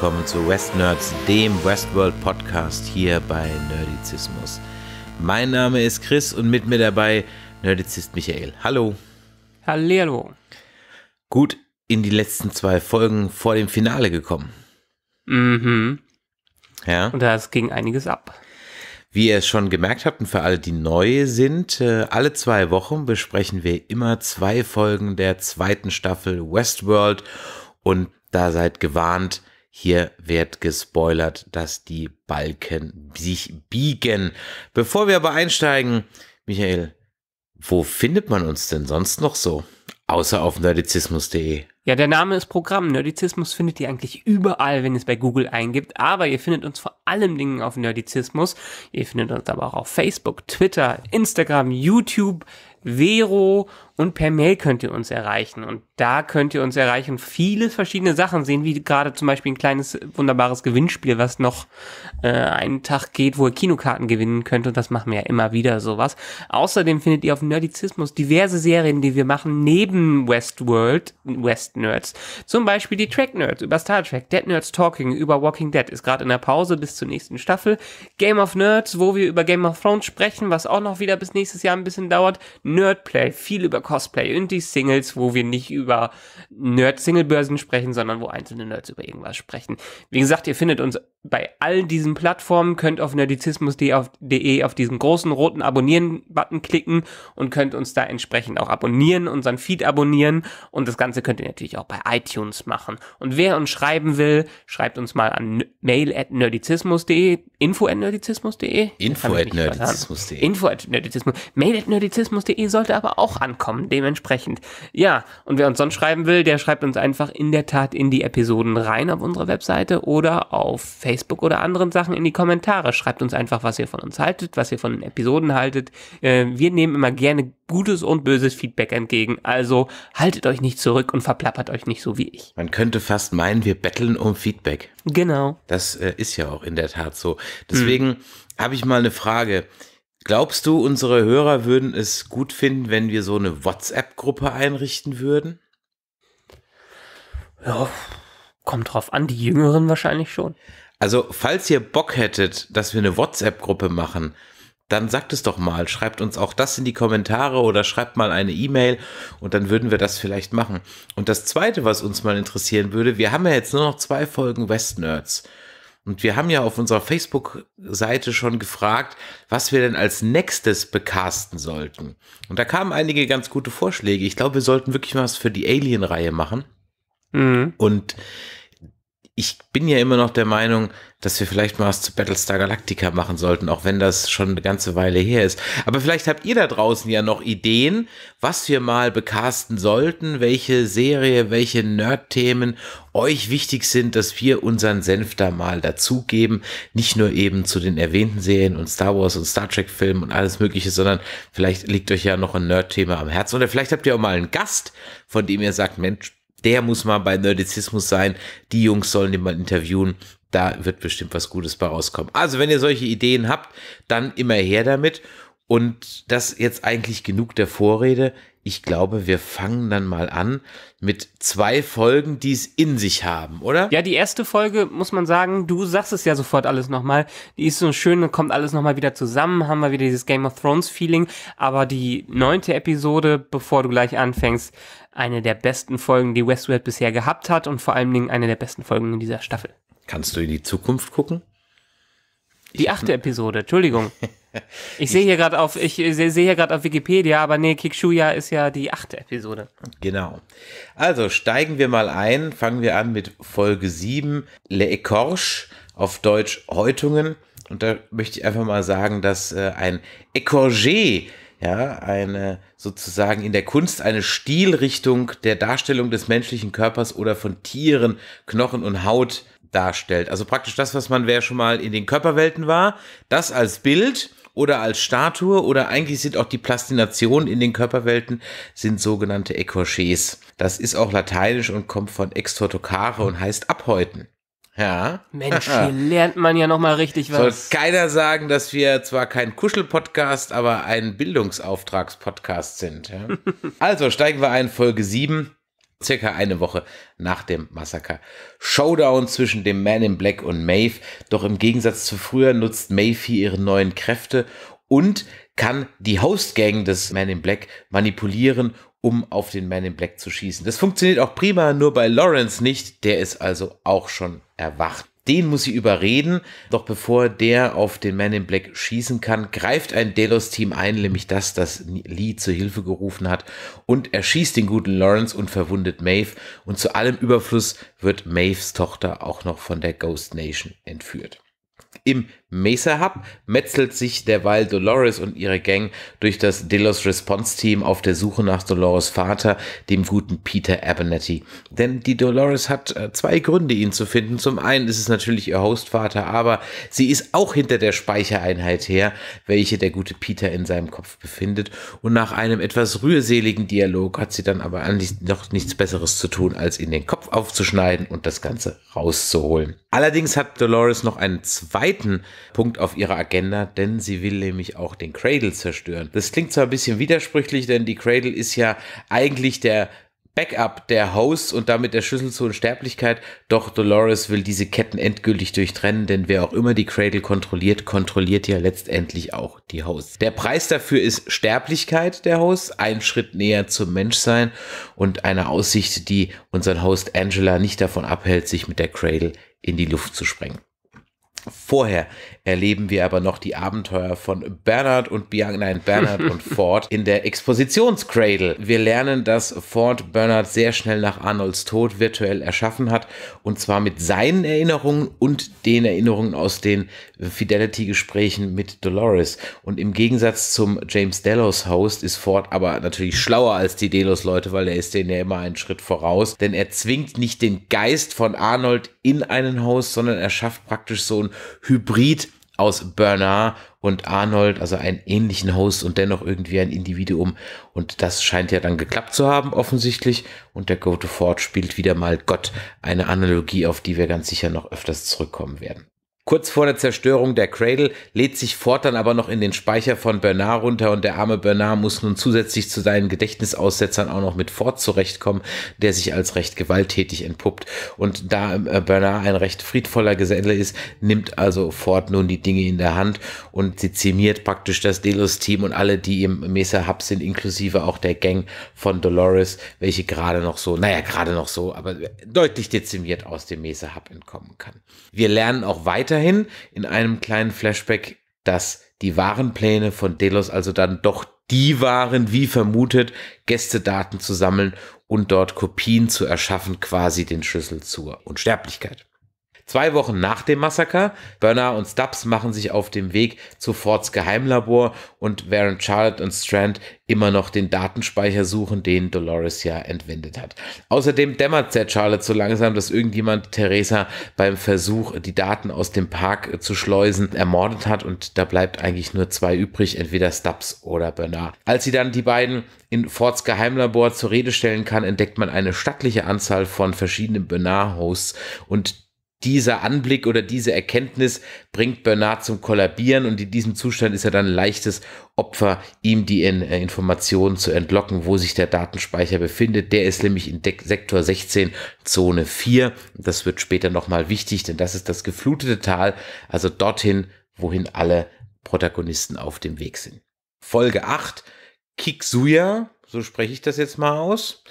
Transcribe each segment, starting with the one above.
willkommen zu West Nerds, dem Westworld Podcast hier bei Nerdizismus. Mein Name ist Chris und mit mir dabei Nerdizist Michael. Hallo. Hallihallo. Gut in die letzten zwei Folgen vor dem Finale gekommen. Mhm. Ja. Und da ging einiges ab. Wie ihr es schon gemerkt habt und für alle, die neu sind, äh, alle zwei Wochen besprechen wir immer zwei Folgen der zweiten Staffel Westworld und da seid gewarnt, hier wird gespoilert, dass die Balken sich biegen. Bevor wir aber einsteigen, Michael, wo findet man uns denn sonst noch so? Außer auf nerdizismus.de. Ja, der Name ist Programm. Nerdizismus findet ihr eigentlich überall, wenn ihr es bei Google eingibt. Aber ihr findet uns vor allem Dingen auf Nerdizismus. Ihr findet uns aber auch auf Facebook, Twitter, Instagram, YouTube, Vero und per Mail könnt ihr uns erreichen. Und da könnt ihr uns erreichen, und viele verschiedene Sachen sehen, wie gerade zum Beispiel ein kleines wunderbares Gewinnspiel, was noch äh, einen Tag geht, wo ihr Kinokarten gewinnen könnt. Und das machen wir ja immer wieder sowas. Außerdem findet ihr auf Nerdizismus diverse Serien, die wir machen, neben Westworld, West Nerds. Zum Beispiel die Track Nerds über Star Trek, Dead Nerds Talking über Walking Dead ist gerade in der Pause bis zur nächsten Staffel. Game of Nerds, wo wir über Game of Thrones sprechen, was auch noch wieder bis nächstes Jahr ein bisschen dauert. Nerdplay, viel über Cosplay und die Singles, wo wir nicht über nerd single börsen sprechen, sondern wo einzelne Nerds über irgendwas sprechen. Wie gesagt, ihr findet uns bei all diesen Plattformen könnt auf nerdizismus.de e auf, diesen großen roten Abonnieren-Button klicken und könnt uns da entsprechend auch abonnieren, unseren Feed abonnieren und das Ganze könnt ihr natürlich auch bei iTunes machen. Und wer uns schreiben will, schreibt uns mal an mail at nerdizismus.de, info at nerdizismus.de. Info at nerdizismus.de. Info at nerdizismus. Mail at nerdizismus.de sollte aber auch ankommen, dementsprechend. Ja, und wer uns sonst schreiben will, der schreibt uns einfach in der Tat in die Episoden rein auf unserer Webseite oder auf Facebook Facebook oder anderen Sachen in die Kommentare. Schreibt uns einfach, was ihr von uns haltet, was ihr von den Episoden haltet. Äh, wir nehmen immer gerne gutes und böses Feedback entgegen. Also haltet euch nicht zurück und verplappert euch nicht so wie ich. Man könnte fast meinen, wir betteln um Feedback. Genau. Das äh, ist ja auch in der Tat so. Hm. Deswegen hm. habe ich mal eine Frage. Glaubst du, unsere Hörer würden es gut finden, wenn wir so eine WhatsApp-Gruppe einrichten würden? Ja, kommt drauf an, die Jüngeren wahrscheinlich schon. Also, falls ihr Bock hättet, dass wir eine WhatsApp-Gruppe machen, dann sagt es doch mal, schreibt uns auch das in die Kommentare oder schreibt mal eine E-Mail und dann würden wir das vielleicht machen. Und das Zweite, was uns mal interessieren würde, wir haben ja jetzt nur noch zwei Folgen West Nerds. Und wir haben ja auf unserer Facebook-Seite schon gefragt, was wir denn als nächstes bekasten sollten. Und da kamen einige ganz gute Vorschläge. Ich glaube, wir sollten wirklich was für die Alien-Reihe machen. Mhm. Und ich bin ja immer noch der Meinung, dass wir vielleicht mal was zu Battlestar Galactica machen sollten, auch wenn das schon eine ganze Weile her ist. Aber vielleicht habt ihr da draußen ja noch Ideen, was wir mal becasten sollten, welche Serie, welche Nerd-Themen euch wichtig sind, dass wir unseren Senf da mal dazugeben. Nicht nur eben zu den erwähnten Serien und Star Wars und Star Trek-Filmen und alles Mögliche, sondern vielleicht liegt euch ja noch ein Nerd-Thema am Herzen. Oder vielleicht habt ihr auch mal einen Gast, von dem ihr sagt, Mensch, der muss mal bei Nerdizismus sein. Die Jungs sollen den mal interviewen. Da wird bestimmt was Gutes bei rauskommen. Also, wenn ihr solche Ideen habt, dann immer her damit. Und das jetzt eigentlich genug der Vorrede. Ich glaube, wir fangen dann mal an mit zwei Folgen, die es in sich haben, oder? Ja, die erste Folge muss man sagen, du sagst es ja sofort alles nochmal. Die ist so schön, kommt alles nochmal wieder zusammen, haben wir wieder dieses Game of Thrones Feeling. Aber die neunte Episode, bevor du gleich anfängst, eine der besten Folgen, die Westworld bisher gehabt hat und vor allen Dingen eine der besten Folgen in dieser Staffel. Kannst du in die Zukunft gucken? Die ich achte Episode, Entschuldigung. Ich sehe hier gerade auf, ich sehe hier gerade auf Wikipedia, aber nee, Kikshuya ist ja die achte Episode. Genau. Also steigen wir mal ein, fangen wir an mit Folge 7, Le Ecorche, auf Deutsch Häutungen. Und da möchte ich einfach mal sagen, dass äh, ein Ecorgé ja, eine sozusagen in der Kunst eine Stilrichtung der Darstellung des menschlichen Körpers oder von Tieren, Knochen und Haut darstellt. Also praktisch das, was man wer schon mal in den Körperwelten war, das als Bild oder als Statue oder eigentlich sind auch die Plastinationen in den Körperwelten sind sogenannte Ecorchés. Das ist auch lateinisch und kommt von extortocare und heißt abhäuten. Ja. Mensch, hier lernt man ja nochmal richtig was. Soll keiner sagen, dass wir zwar kein Kuschel-Podcast, aber ein Bildungsauftragspodcast sind. Ja? also steigen wir ein, Folge 7, circa eine Woche nach dem Massaker. Showdown zwischen dem Man in Black und Maeve. Doch im Gegensatz zu früher nutzt Maeve hier ihre neuen Kräfte und kann die Host Gang des Man in Black manipulieren um auf den Man in Black zu schießen. Das funktioniert auch prima, nur bei Lawrence nicht. Der ist also auch schon erwacht. Den muss sie überreden, doch bevor der auf den Man in Black schießen kann, greift ein Delos-Team ein, nämlich das, das Lee zur Hilfe gerufen hat, und erschießt den guten Lawrence und verwundet Maeve. Und zu allem Überfluss wird Maeves Tochter auch noch von der Ghost Nation entführt. Im Mesa Hub metzelt sich derweil Dolores und ihre Gang durch das Delos Response Team auf der Suche nach Dolores Vater, dem guten Peter Abernethy. Denn die Dolores hat äh, zwei Gründe, ihn zu finden. Zum einen ist es natürlich ihr Hostvater, aber sie ist auch hinter der Speichereinheit her, welche der gute Peter in seinem Kopf befindet. Und nach einem etwas rührseligen Dialog hat sie dann aber noch nichts Besseres zu tun, als in den Kopf aufzuschneiden und das Ganze rauszuholen. Allerdings hat Dolores noch einen zweiten Punkt auf ihrer Agenda, denn sie will nämlich auch den Cradle zerstören. Das klingt zwar ein bisschen widersprüchlich, denn die Cradle ist ja eigentlich der Backup der Hosts und damit der Schlüssel zur Unsterblichkeit. Doch Dolores will diese Ketten endgültig durchtrennen, denn wer auch immer die Cradle kontrolliert, kontrolliert ja letztendlich auch die Hosts. Der Preis dafür ist Sterblichkeit der Hosts, ein Schritt näher zum Menschsein und eine Aussicht, die unseren Host Angela nicht davon abhält, sich mit der Cradle in die Luft zu sprengen. Vorher erleben wir aber noch die Abenteuer von Bernard und Bianca, nein, Bernard und Ford in der Expositionscradle. Wir lernen, dass Ford Bernard sehr schnell nach Arnolds Tod virtuell erschaffen hat und zwar mit seinen Erinnerungen und den Erinnerungen aus den Fidelity-Gesprächen mit Dolores. Und im Gegensatz zum James Delos Host ist Ford aber natürlich schlauer als die Delos-Leute, weil er ist denen ja immer einen Schritt voraus, denn er zwingt nicht den Geist von Arnold in einen Host, sondern er schafft praktisch so ein Hybrid aus Bernard und Arnold, also einen ähnlichen Host und dennoch irgendwie ein Individuum. Und das scheint ja dann geklappt zu haben, offensichtlich. Und der Go to Ford spielt wieder mal Gott, eine Analogie, auf die wir ganz sicher noch öfters zurückkommen werden. Kurz vor der Zerstörung der Cradle lädt sich Ford dann aber noch in den Speicher von Bernard runter und der arme Bernard muss nun zusätzlich zu seinen Gedächtnisaussetzern auch noch mit Ford zurechtkommen, der sich als recht gewalttätig entpuppt. Und da äh, Bernard ein recht friedvoller Geselle ist, nimmt also Ford nun die Dinge in der Hand und dezimiert praktisch das Delos-Team und alle, die im Mesa Hub sind, inklusive auch der Gang von Dolores, welche gerade noch so, naja, gerade noch so, aber deutlich dezimiert aus dem Mesa Hub entkommen kann. Wir lernen auch weiter, weiterhin in einem kleinen Flashback, dass die wahren Pläne von Delos also dann doch die waren, wie vermutet, Gästedaten zu sammeln und dort Kopien zu erschaffen, quasi den Schlüssel zur Unsterblichkeit. Zwei Wochen nach dem Massaker, Bernard und Stubbs machen sich auf dem Weg zu Fords Geheimlabor und während Charlotte und Strand immer noch den Datenspeicher suchen, den Dolores ja entwendet hat. Außerdem dämmert Zed Charlotte so langsam, dass irgendjemand Teresa beim Versuch, die Daten aus dem Park zu schleusen, ermordet hat und da bleibt eigentlich nur zwei übrig, entweder Stubbs oder Bernard. Als sie dann die beiden in Fords Geheimlabor zur Rede stellen kann, entdeckt man eine stattliche Anzahl von verschiedenen Bernard-Hosts und dieser Anblick oder diese Erkenntnis bringt Bernard zum Kollabieren und in diesem Zustand ist er dann ein leichtes Opfer, ihm die in, äh, Informationen zu entlocken, wo sich der Datenspeicher befindet. Der ist nämlich in De Sektor 16, Zone 4. Das wird später nochmal wichtig, denn das ist das geflutete Tal, also dorthin, wohin alle Protagonisten auf dem Weg sind. Folge 8, Kiksuya, so spreche ich das jetzt mal aus.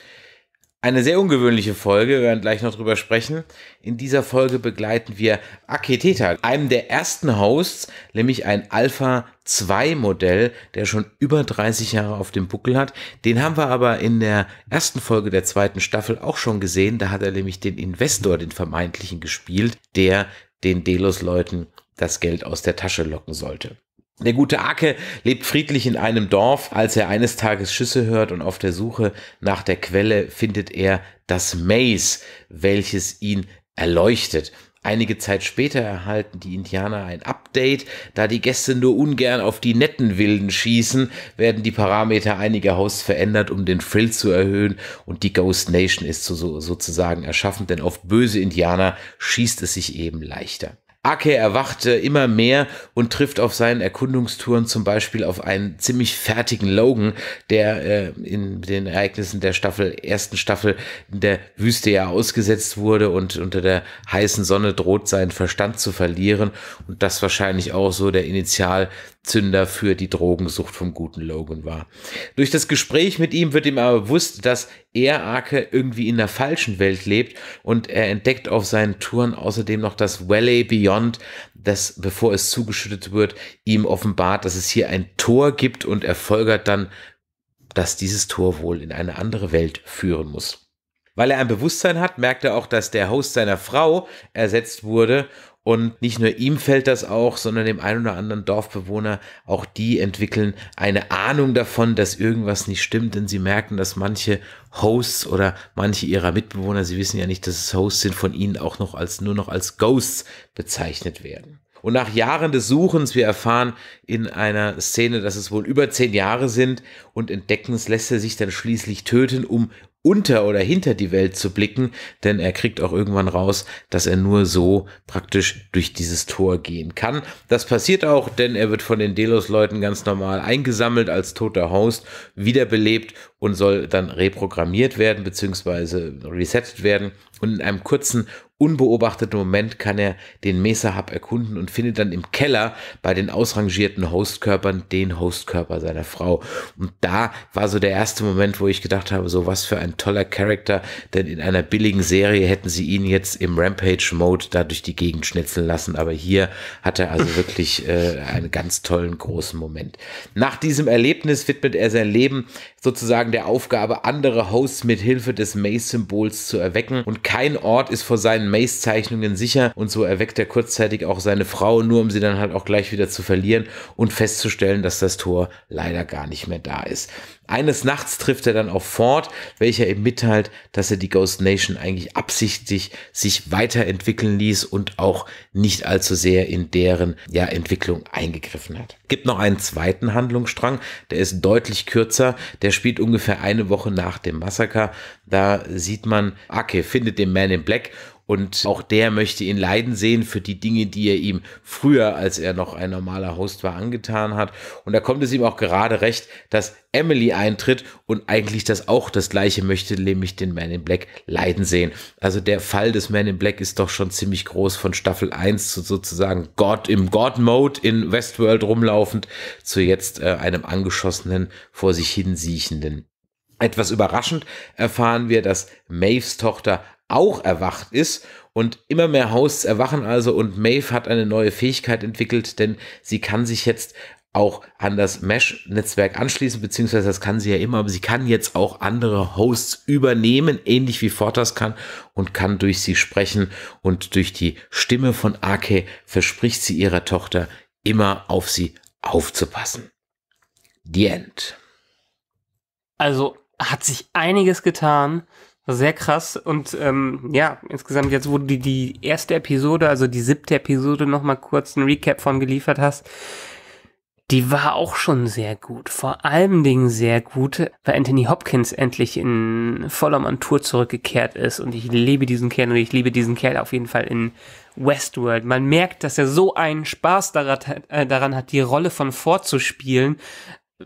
Eine sehr ungewöhnliche Folge, wir werden gleich noch drüber sprechen. In dieser Folge begleiten wir Aketeta, einem der ersten Hosts, nämlich ein Alpha 2 Modell, der schon über 30 Jahre auf dem Buckel hat. Den haben wir aber in der ersten Folge der zweiten Staffel auch schon gesehen. Da hat er nämlich den Investor, den vermeintlichen, gespielt, der den Delos-Leuten das Geld aus der Tasche locken sollte. Der gute Acke lebt friedlich in einem Dorf. Als er eines Tages Schüsse hört und auf der Suche nach der Quelle findet er das Maze, welches ihn erleuchtet. Einige Zeit später erhalten die Indianer ein Update. Da die Gäste nur ungern auf die netten Wilden schießen, werden die Parameter einiger Haus verändert, um den Frill zu erhöhen. Und die Ghost Nation ist so, sozusagen erschaffen, denn auf böse Indianer schießt es sich eben leichter. Ake erwachte immer mehr und trifft auf seinen Erkundungstouren zum Beispiel auf einen ziemlich fertigen Logan, der äh, in den Ereignissen der Staffel, ersten Staffel in der Wüste ja ausgesetzt wurde und unter der heißen Sonne droht, seinen Verstand zu verlieren. Und das wahrscheinlich auch so der Initial Zünder für die Drogensucht vom guten Logan war. Durch das Gespräch mit ihm wird ihm aber bewusst, dass er, Arke, irgendwie in der falschen Welt lebt und er entdeckt auf seinen Touren außerdem noch das Valley Beyond, das, bevor es zugeschüttet wird, ihm offenbart, dass es hier ein Tor gibt und er folgert dann, dass dieses Tor wohl in eine andere Welt führen muss. Weil er ein Bewusstsein hat, merkt er auch, dass der Host seiner Frau ersetzt wurde und nicht nur ihm fällt das auch, sondern dem einen oder anderen Dorfbewohner, auch die entwickeln eine Ahnung davon, dass irgendwas nicht stimmt, denn sie merken, dass manche Hosts oder manche ihrer Mitbewohner, sie wissen ja nicht, dass es Hosts sind, von ihnen auch noch als, nur noch als Ghosts bezeichnet werden. Und nach Jahren des Suchens, wir erfahren in einer Szene, dass es wohl über zehn Jahre sind und entdeckens lässt er sich dann schließlich töten, um unter oder hinter die Welt zu blicken, denn er kriegt auch irgendwann raus, dass er nur so praktisch durch dieses Tor gehen kann. Das passiert auch, denn er wird von den Delos-Leuten ganz normal eingesammelt als toter Host, wiederbelebt und soll dann reprogrammiert werden bzw. resettet werden. Und in einem kurzen, unbeobachteten Moment kann er den Mesa Hub erkunden und findet dann im Keller bei den ausrangierten Hostkörpern den Hostkörper seiner Frau. Und da war so der erste Moment, wo ich gedacht habe, so was für ein toller Charakter, denn in einer billigen Serie hätten sie ihn jetzt im Rampage-Mode da durch die Gegend schnitzeln lassen. Aber hier hat er also wirklich äh, einen ganz tollen, großen Moment. Nach diesem Erlebnis widmet er sein Leben sozusagen sozusagen der Aufgabe, andere Hosts mit Hilfe des Mace-Symbols zu erwecken und kein Ort ist vor seinen Mace-Zeichnungen sicher und so erweckt er kurzzeitig auch seine Frau, nur um sie dann halt auch gleich wieder zu verlieren und festzustellen, dass das Tor leider gar nicht mehr da ist. Eines Nachts trifft er dann auf Ford, welcher ihm mitteilt, dass er die Ghost Nation eigentlich absichtlich sich weiterentwickeln ließ und auch nicht allzu sehr in deren ja, Entwicklung eingegriffen hat. Gibt noch einen zweiten Handlungsstrang, der ist deutlich kürzer, der spielt ungefähr eine Woche nach dem Massaker. Da sieht man, Ake findet den Man in Black und auch der möchte ihn leiden sehen für die Dinge, die er ihm früher, als er noch ein normaler Host war, angetan hat. Und da kommt es ihm auch gerade recht, dass Emily eintritt und eigentlich das auch das gleiche möchte, nämlich den Man in Black leiden sehen. Also der Fall des Man in Black ist doch schon ziemlich groß von Staffel 1 zu sozusagen Gott im God-Mode in Westworld rumlaufend zu jetzt äh, einem angeschossenen, vor sich hin siechenden. Etwas überraschend erfahren wir, dass Maves Tochter auch erwacht ist und immer mehr Hosts erwachen also und Maeve hat eine neue Fähigkeit entwickelt, denn sie kann sich jetzt auch an das Mesh-Netzwerk anschließen, beziehungsweise das kann sie ja immer, aber sie kann jetzt auch andere Hosts übernehmen, ähnlich wie Fortas kann und kann durch sie sprechen und durch die Stimme von Ake verspricht sie ihrer Tochter immer auf sie aufzupassen. Die End. Also hat sich einiges getan sehr krass und ähm, ja, insgesamt jetzt, wo du die, die erste Episode, also die siebte Episode nochmal kurz einen Recap von geliefert hast, die war auch schon sehr gut. Vor allen Dingen sehr gut, weil Anthony Hopkins endlich in voller Montur zurückgekehrt ist und ich liebe diesen Kerl und ich liebe diesen Kerl auf jeden Fall in Westworld. Man merkt, dass er so einen Spaß äh, daran hat, die Rolle von vorzuspielen,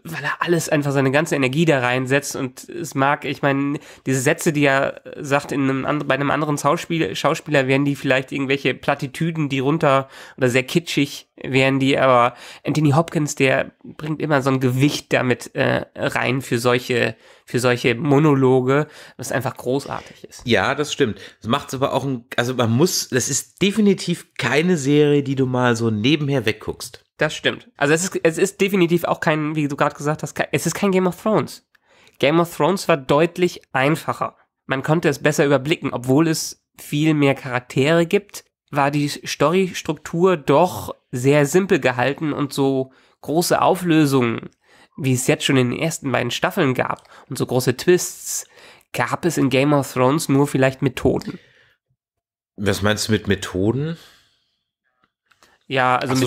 weil er alles einfach seine ganze Energie da reinsetzt und es mag, ich meine, diese Sätze, die er sagt, in einem, and, bei einem anderen Schauspiel, Schauspieler wären die vielleicht irgendwelche Plattitüden, die runter oder sehr kitschig wären die, aber Anthony Hopkins, der bringt immer so ein Gewicht damit äh, rein für solche, für solche Monologe, was einfach großartig ist. Ja, das stimmt. Das macht es aber auch ein, also man muss, das ist definitiv keine Serie, die du mal so nebenher wegguckst. Das stimmt. Also es ist, es ist definitiv auch kein, wie du gerade gesagt hast, es ist kein Game of Thrones. Game of Thrones war deutlich einfacher. Man konnte es besser überblicken, obwohl es viel mehr Charaktere gibt, war die Storystruktur doch sehr simpel gehalten und so große Auflösungen, wie es jetzt schon in den ersten beiden Staffeln gab, und so große Twists, gab es in Game of Thrones nur vielleicht Methoden. Was meinst du mit Methoden? Ja, also, also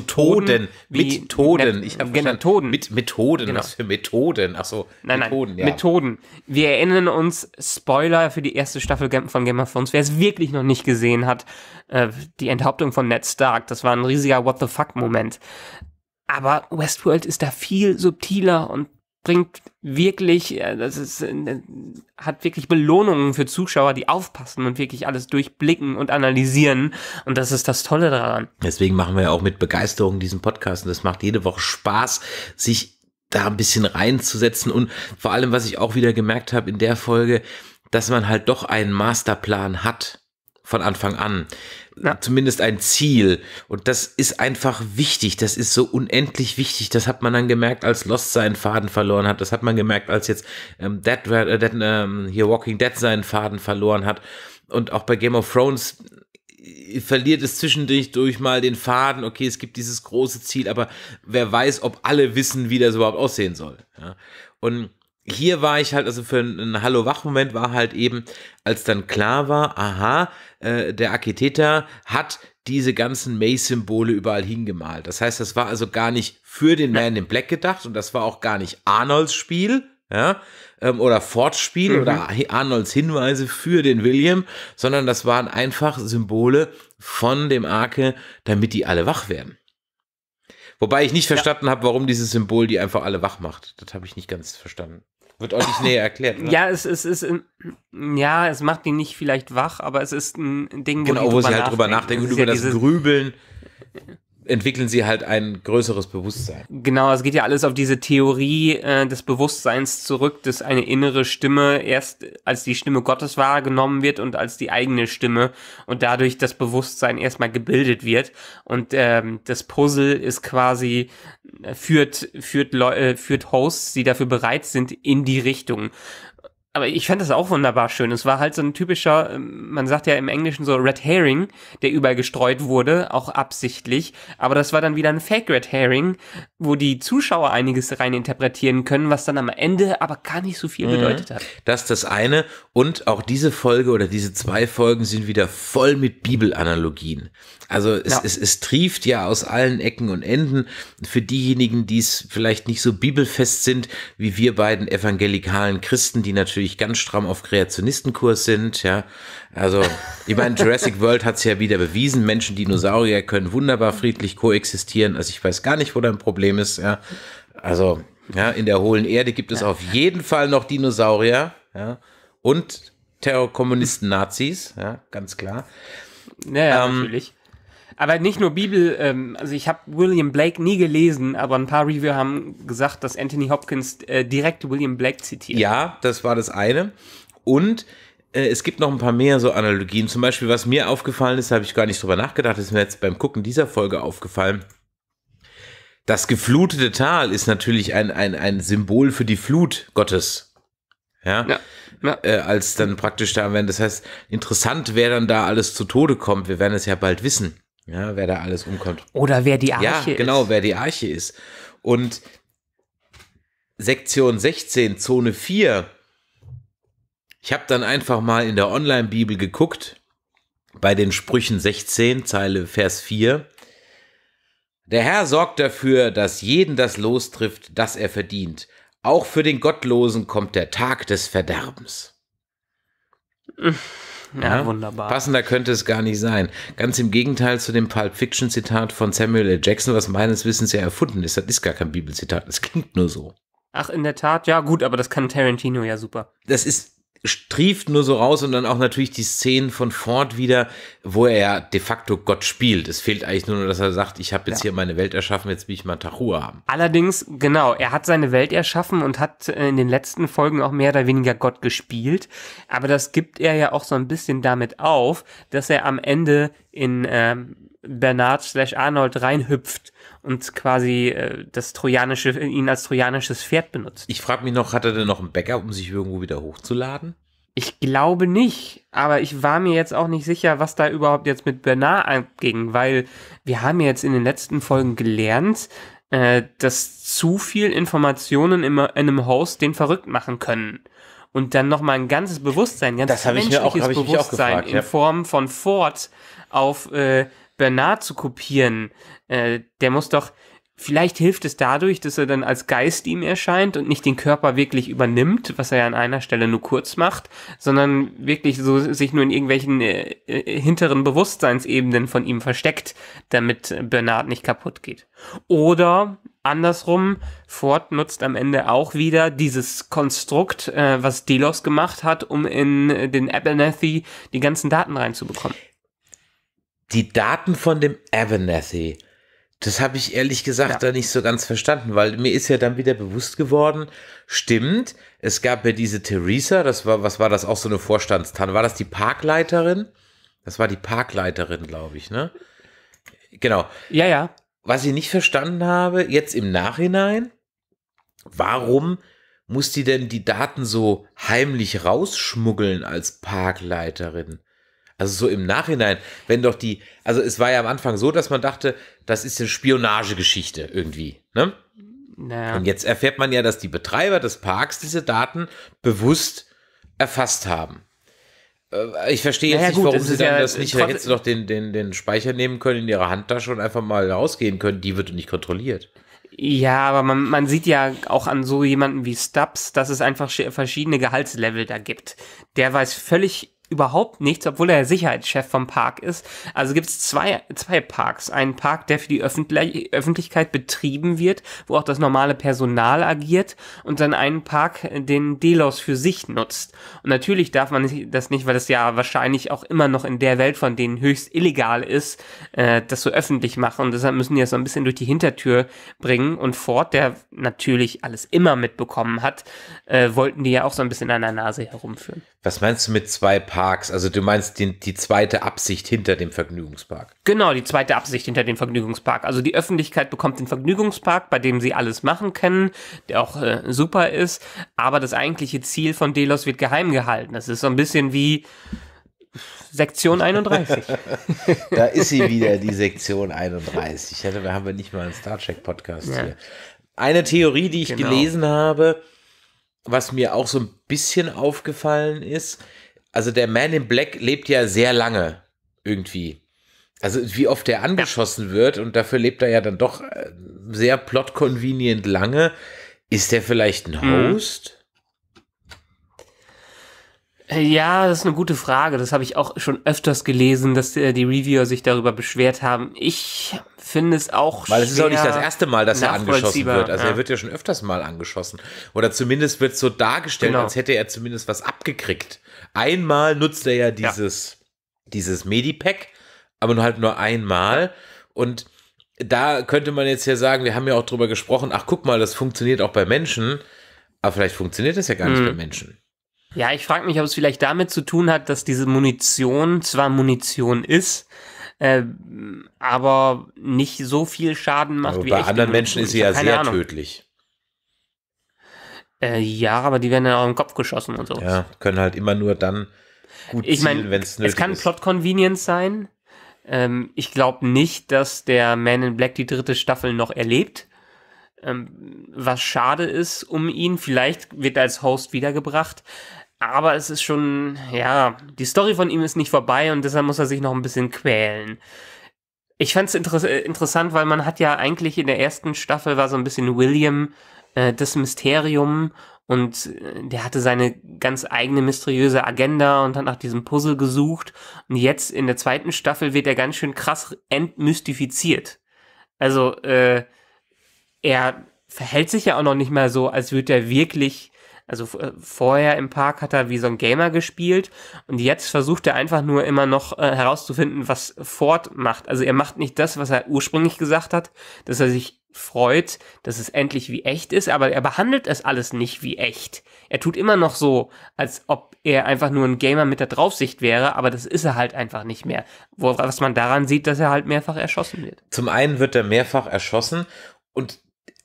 mit mit Toden. Ich habe genau, Toden. Mit Methoden. Genau. Was für Methoden? Ach so, nein, Methoden, nein, ja. Methoden. Wir erinnern uns, Spoiler für die erste Staffel von Game of Thrones. Wer es wirklich noch nicht gesehen hat, äh, die Enthauptung von Ned Stark, das war ein riesiger What the fuck-Moment. Aber Westworld ist da viel subtiler und bringt wirklich, äh, das ist, äh, hat wirklich Belohnungen für Zuschauer, die aufpassen und wirklich alles durchblicken und analysieren. Und das ist das Tolle daran. Deswegen machen wir ja auch mit Begeisterung diesen Podcast und das macht jede Woche Spaß, sich da ein bisschen reinzusetzen und vor allem, was ich auch wieder gemerkt habe in der Folge, dass man halt doch einen Masterplan hat von Anfang an ja. zumindest ein Ziel. Und das ist einfach wichtig. Das ist so unendlich wichtig. Das hat man dann gemerkt, als Lost seinen Faden verloren hat. Das hat man gemerkt, als jetzt ähm, Dead, äh, Dead, ähm, hier Walking Dead seinen Faden verloren hat. Und auch bei Game of Thrones äh, verliert es zwischendurch durch mal den Faden. Okay, es gibt dieses große Ziel, aber wer weiß, ob alle wissen, wie das überhaupt aussehen soll. Ja? Und hier war ich halt, also für einen Hallo-Wach-Moment war halt eben, als dann klar war, aha, äh, der Akiteta hat diese ganzen may symbole überall hingemalt. Das heißt, das war also gar nicht für den Man in Black gedacht und das war auch gar nicht Arnolds Spiel, ja, ähm, oder Fords Spiel mhm. oder Arnolds Hinweise für den William, sondern das waren einfach Symbole von dem Arke, damit die alle wach werden. Wobei ich nicht verstanden ja. habe, warum dieses Symbol die einfach alle wach macht. Das habe ich nicht ganz verstanden. Wird ordentlich näher erklärt, oder? Ja, es, es ist, ja, es macht die nicht vielleicht wach, aber es ist ein Ding, genau, wo, wo sie halt drüber nachdenken und über ja das Grübeln entwickeln sie halt ein größeres Bewusstsein. Genau, es geht ja alles auf diese Theorie äh, des Bewusstseins zurück, dass eine innere Stimme erst als die Stimme Gottes wahrgenommen wird und als die eigene Stimme und dadurch das Bewusstsein erstmal gebildet wird. Und ähm, das Puzzle ist quasi, äh, führt, führt, äh, führt Hosts, die dafür bereit sind, in die Richtung aber ich fand das auch wunderbar schön. Es war halt so ein typischer, ähm, man sagt ja im Englischen so Red Herring, der überall gestreut wurde, auch absichtlich. Aber das war dann wieder ein Fake Red Herring, wo die Zuschauer einiges rein interpretieren können, was dann am Ende aber gar nicht so viel mhm. bedeutet hat. Das ist das eine. Und auch diese Folge oder diese zwei Folgen sind wieder voll mit Bibelanalogien. Also es, ja. es, es trieft ja aus allen Ecken und Enden. Für diejenigen, die es vielleicht nicht so bibelfest sind, wie wir beiden evangelikalen Christen, die natürlich ganz stramm auf Kreationistenkurs sind, ja. Also, ich meine, Jurassic World hat es ja wieder bewiesen. Menschen, Dinosaurier können wunderbar friedlich koexistieren. Also ich weiß gar nicht, wo dein Problem ist, ja. Also, ja, in der hohlen Erde gibt es ja. auf jeden Fall noch Dinosaurier, ja. Und Terrorkommunisten-Nazis, ja, ganz klar. Naja, ähm, natürlich. Aber nicht nur Bibel, ähm, also ich habe William Blake nie gelesen, aber ein paar Reviewer haben gesagt, dass Anthony Hopkins äh, direkt William Blake zitiert. Ja, das war das eine. Und äh, es gibt noch ein paar mehr so Analogien. Zum Beispiel, was mir aufgefallen ist, habe ich gar nicht drüber nachgedacht, ist mir jetzt beim Gucken dieser Folge aufgefallen. Das geflutete Tal ist natürlich ein, ein, ein Symbol für die Flut Gottes. Ja. ja, ja. Äh, als dann praktisch da werden. Das heißt, interessant, wer dann da alles zu Tode kommt. Wir werden es ja bald wissen. Ja, wer da alles umkommt. Oder wer die Arche ja, genau, ist. Genau, wer die Arche ist. Und Sektion 16, Zone 4. Ich habe dann einfach mal in der Online-Bibel geguckt, bei den Sprüchen 16, Zeile Vers 4. Der Herr sorgt dafür, dass jeden das Los trifft, das er verdient. Auch für den Gottlosen kommt der Tag des Verderbens. Ja, ja, wunderbar. Passender könnte es gar nicht sein. Ganz im Gegenteil zu dem Pulp Fiction Zitat von Samuel L. Jackson, was meines Wissens ja erfunden ist. Das ist gar kein Bibelzitat, das klingt nur so. Ach, in der Tat, ja gut, aber das kann Tarantino ja super. Das ist strieft nur so raus und dann auch natürlich die Szenen von Ford wieder, wo er ja de facto Gott spielt. Es fehlt eigentlich nur, dass er sagt, ich habe jetzt ja. hier meine Welt erschaffen, jetzt will ich mal Tachua haben. Allerdings, genau, er hat seine Welt erschaffen und hat äh, in den letzten Folgen auch mehr oder weniger Gott gespielt. Aber das gibt er ja auch so ein bisschen damit auf, dass er am Ende in ähm, Bernard slash Arnold reinhüpft und quasi äh, das trojanische, ihn als trojanisches Pferd benutzt. Ich frage mich noch, hat er denn noch einen Backup, um sich irgendwo wieder hochzuladen? Ich glaube nicht, aber ich war mir jetzt auch nicht sicher, was da überhaupt jetzt mit Bernard abging, weil wir haben jetzt in den letzten Folgen gelernt, äh, dass zu viel Informationen in, einem Host den verrückt machen können und dann nochmal ein ganzes Bewusstsein, ganz das menschliches auch, Bewusstsein gefragt, ja. in Form von Ford auf äh, Bernard zu kopieren, äh, der muss doch, vielleicht hilft es dadurch, dass er dann als Geist ihm erscheint und nicht den Körper wirklich übernimmt, was er ja an einer Stelle nur kurz macht, sondern wirklich so sich nur in irgendwelchen äh, äh, hinteren Bewusstseinsebenen von ihm versteckt, damit Bernard nicht kaputt geht. Oder andersrum, Ford nutzt am Ende auch wieder dieses Konstrukt, äh, was Delos gemacht hat, um in den Abernathy die ganzen Daten reinzubekommen die Daten von dem Abernathy, das habe ich ehrlich gesagt ja. da nicht so ganz verstanden, weil mir ist ja dann wieder bewusst geworden, stimmt, es gab ja diese Theresa, das war, was war das, auch so eine Vorstandstanne, war das die Parkleiterin? Das war die Parkleiterin, glaube ich, ne? Genau. Ja, ja. Was ich nicht verstanden habe, jetzt im Nachhinein, warum muss die denn die Daten so heimlich rausschmuggeln als Parkleiterin? Also so im Nachhinein, wenn doch die, also es war ja am Anfang so, dass man dachte, das ist eine Spionagegeschichte irgendwie, ne? Naja. Und jetzt erfährt man ja, dass die Betreiber des Parks diese Daten bewusst erfasst haben. Äh, ich verstehe jetzt naja, nicht, gut, warum sie dann ja, das nicht, hätten sie doch den, den, den Speicher nehmen können in ihrer Handtasche und einfach mal rausgehen können, die wird nicht kontrolliert. Ja, aber man, man sieht ja auch an so jemanden wie Stubbs, dass es einfach verschiedene Gehaltslevel da gibt. Der weiß völlig überhaupt nichts, obwohl er Sicherheitschef vom Park ist. Also gibt es zwei, zwei Parks. Einen Park, der für die Öffentlich Öffentlichkeit betrieben wird, wo auch das normale Personal agiert und dann einen Park, den Delos für sich nutzt. Und natürlich darf man das nicht, weil das ja wahrscheinlich auch immer noch in der Welt von denen höchst illegal ist, äh, das so öffentlich machen. Und deshalb müssen die das so ein bisschen durch die Hintertür bringen. Und Ford, der natürlich alles immer mitbekommen hat, äh, wollten die ja auch so ein bisschen an der Nase herumführen. Was meinst du mit zwei Parks? Parks. Also du meinst die, die zweite Absicht hinter dem Vergnügungspark. Genau, die zweite Absicht hinter dem Vergnügungspark. Also die Öffentlichkeit bekommt den Vergnügungspark, bei dem sie alles machen können, der auch äh, super ist. Aber das eigentliche Ziel von Delos wird geheim gehalten. Das ist so ein bisschen wie Sektion 31. da ist sie wieder, die Sektion 31. Hätte, haben wir nicht mal einen Star Trek Podcast ja. hier. Eine Theorie, die ich genau. gelesen habe, was mir auch so ein bisschen aufgefallen ist, also der Man in Black lebt ja sehr lange irgendwie. Also wie oft er angeschossen ja. wird und dafür lebt er ja dann doch äh, sehr plot-convenient lange. Ist der vielleicht ein mhm. Host? Äh, ja, das ist eine gute Frage. Das habe ich auch schon öfters gelesen, dass äh, die Reviewer sich darüber beschwert haben. Ich finde es auch Weil es ist auch nicht das erste Mal, dass er angeschossen wird. Also ja. er wird ja schon öfters mal angeschossen. Oder zumindest wird es so dargestellt, genau. als hätte er zumindest was abgekriegt. Einmal nutzt er ja dieses, ja. dieses Medipack, aber nur halt nur einmal. Und da könnte man jetzt ja sagen, wir haben ja auch drüber gesprochen, ach guck mal, das funktioniert auch bei Menschen, aber vielleicht funktioniert das ja gar nicht mhm. bei Menschen. Ja, ich frage mich, ob es vielleicht damit zu tun hat, dass diese Munition zwar Munition ist, äh, aber nicht so viel Schaden macht aber wie bei anderen Menschen Munition. ist sie ja sehr Ahnung. tödlich. Äh, ja, aber die werden dann auch im Kopf geschossen und so. Ja, können halt immer nur dann gut ich zielen, wenn es nötig ist. Es kann Plot Convenience sein. Ähm, ich glaube nicht, dass der Man in Black die dritte Staffel noch erlebt. Ähm, was schade ist um ihn. Vielleicht wird er als Host wiedergebracht. Aber es ist schon, ja, die Story von ihm ist nicht vorbei und deshalb muss er sich noch ein bisschen quälen. Ich fand es inter äh, interessant, weil man hat ja eigentlich in der ersten Staffel war so ein bisschen William, äh, äh, das Mysterium und äh, der hatte seine ganz eigene mysteriöse Agenda und hat nach diesem Puzzle gesucht. Und jetzt in der zweiten Staffel wird er ganz schön krass entmystifiziert. Also äh, er verhält sich ja auch noch nicht mal so, als würde er wirklich also vorher im Park hat er wie so ein Gamer gespielt und jetzt versucht er einfach nur immer noch äh, herauszufinden, was Ford macht. Also er macht nicht das, was er ursprünglich gesagt hat, dass er sich freut, dass es endlich wie echt ist, aber er behandelt es alles nicht wie echt. Er tut immer noch so, als ob er einfach nur ein Gamer mit der Draufsicht wäre, aber das ist er halt einfach nicht mehr. was man daran sieht, dass er halt mehrfach erschossen wird. Zum einen wird er mehrfach erschossen und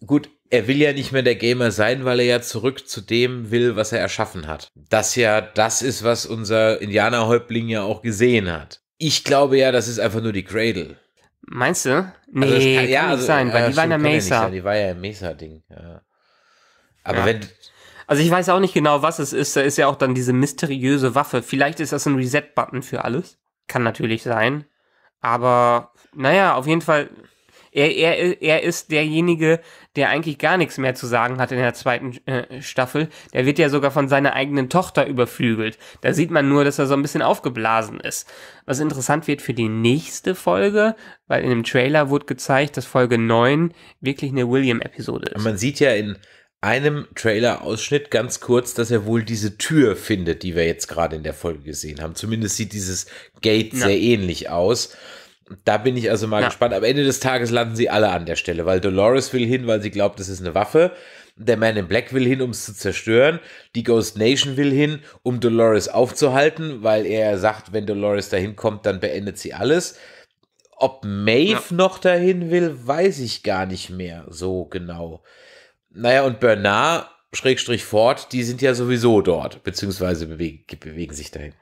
gut, er will ja nicht mehr der Gamer sein, weil er ja zurück zu dem will, was er erschaffen hat. Das ja das ist, was unser Indianerhäuptling ja auch gesehen hat. Ich glaube ja, das ist einfach nur die Cradle. Meinst du? Also nee, also kann, ja, kann also, sein, weil ja, die war in der Mesa. Ja die war ja im Mesa-Ding. Ja. Aber wenn. Also ich weiß auch nicht genau, was es ist. Da ist ja auch dann diese mysteriöse Waffe. Vielleicht ist das ein Reset-Button für alles. Kann natürlich sein. Aber naja, auf jeden Fall er, er, er ist derjenige, der eigentlich gar nichts mehr zu sagen hat in der zweiten äh, Staffel. Der wird ja sogar von seiner eigenen Tochter überflügelt. Da sieht man nur, dass er so ein bisschen aufgeblasen ist. Was interessant wird für die nächste Folge, weil in dem Trailer wurde gezeigt, dass Folge 9 wirklich eine William-Episode ist. Man sieht ja in einem Trailer-Ausschnitt ganz kurz, dass er wohl diese Tür findet, die wir jetzt gerade in der Folge gesehen haben. Zumindest sieht dieses Gate ja. sehr ähnlich aus. Da bin ich also mal ja. gespannt. Am Ende des Tages landen sie alle an der Stelle, weil Dolores will hin, weil sie glaubt, das ist eine Waffe. Der Man in Black will hin, um es zu zerstören. Die Ghost Nation will hin, um Dolores aufzuhalten, weil er sagt, wenn Dolores dahin kommt, dann beendet sie alles. Ob Maeve ja. noch dahin will, weiß ich gar nicht mehr so genau. Naja, und Bernard, Schrägstrich Ford, die sind ja sowieso dort, beziehungsweise bewegen, bewegen sich dahin.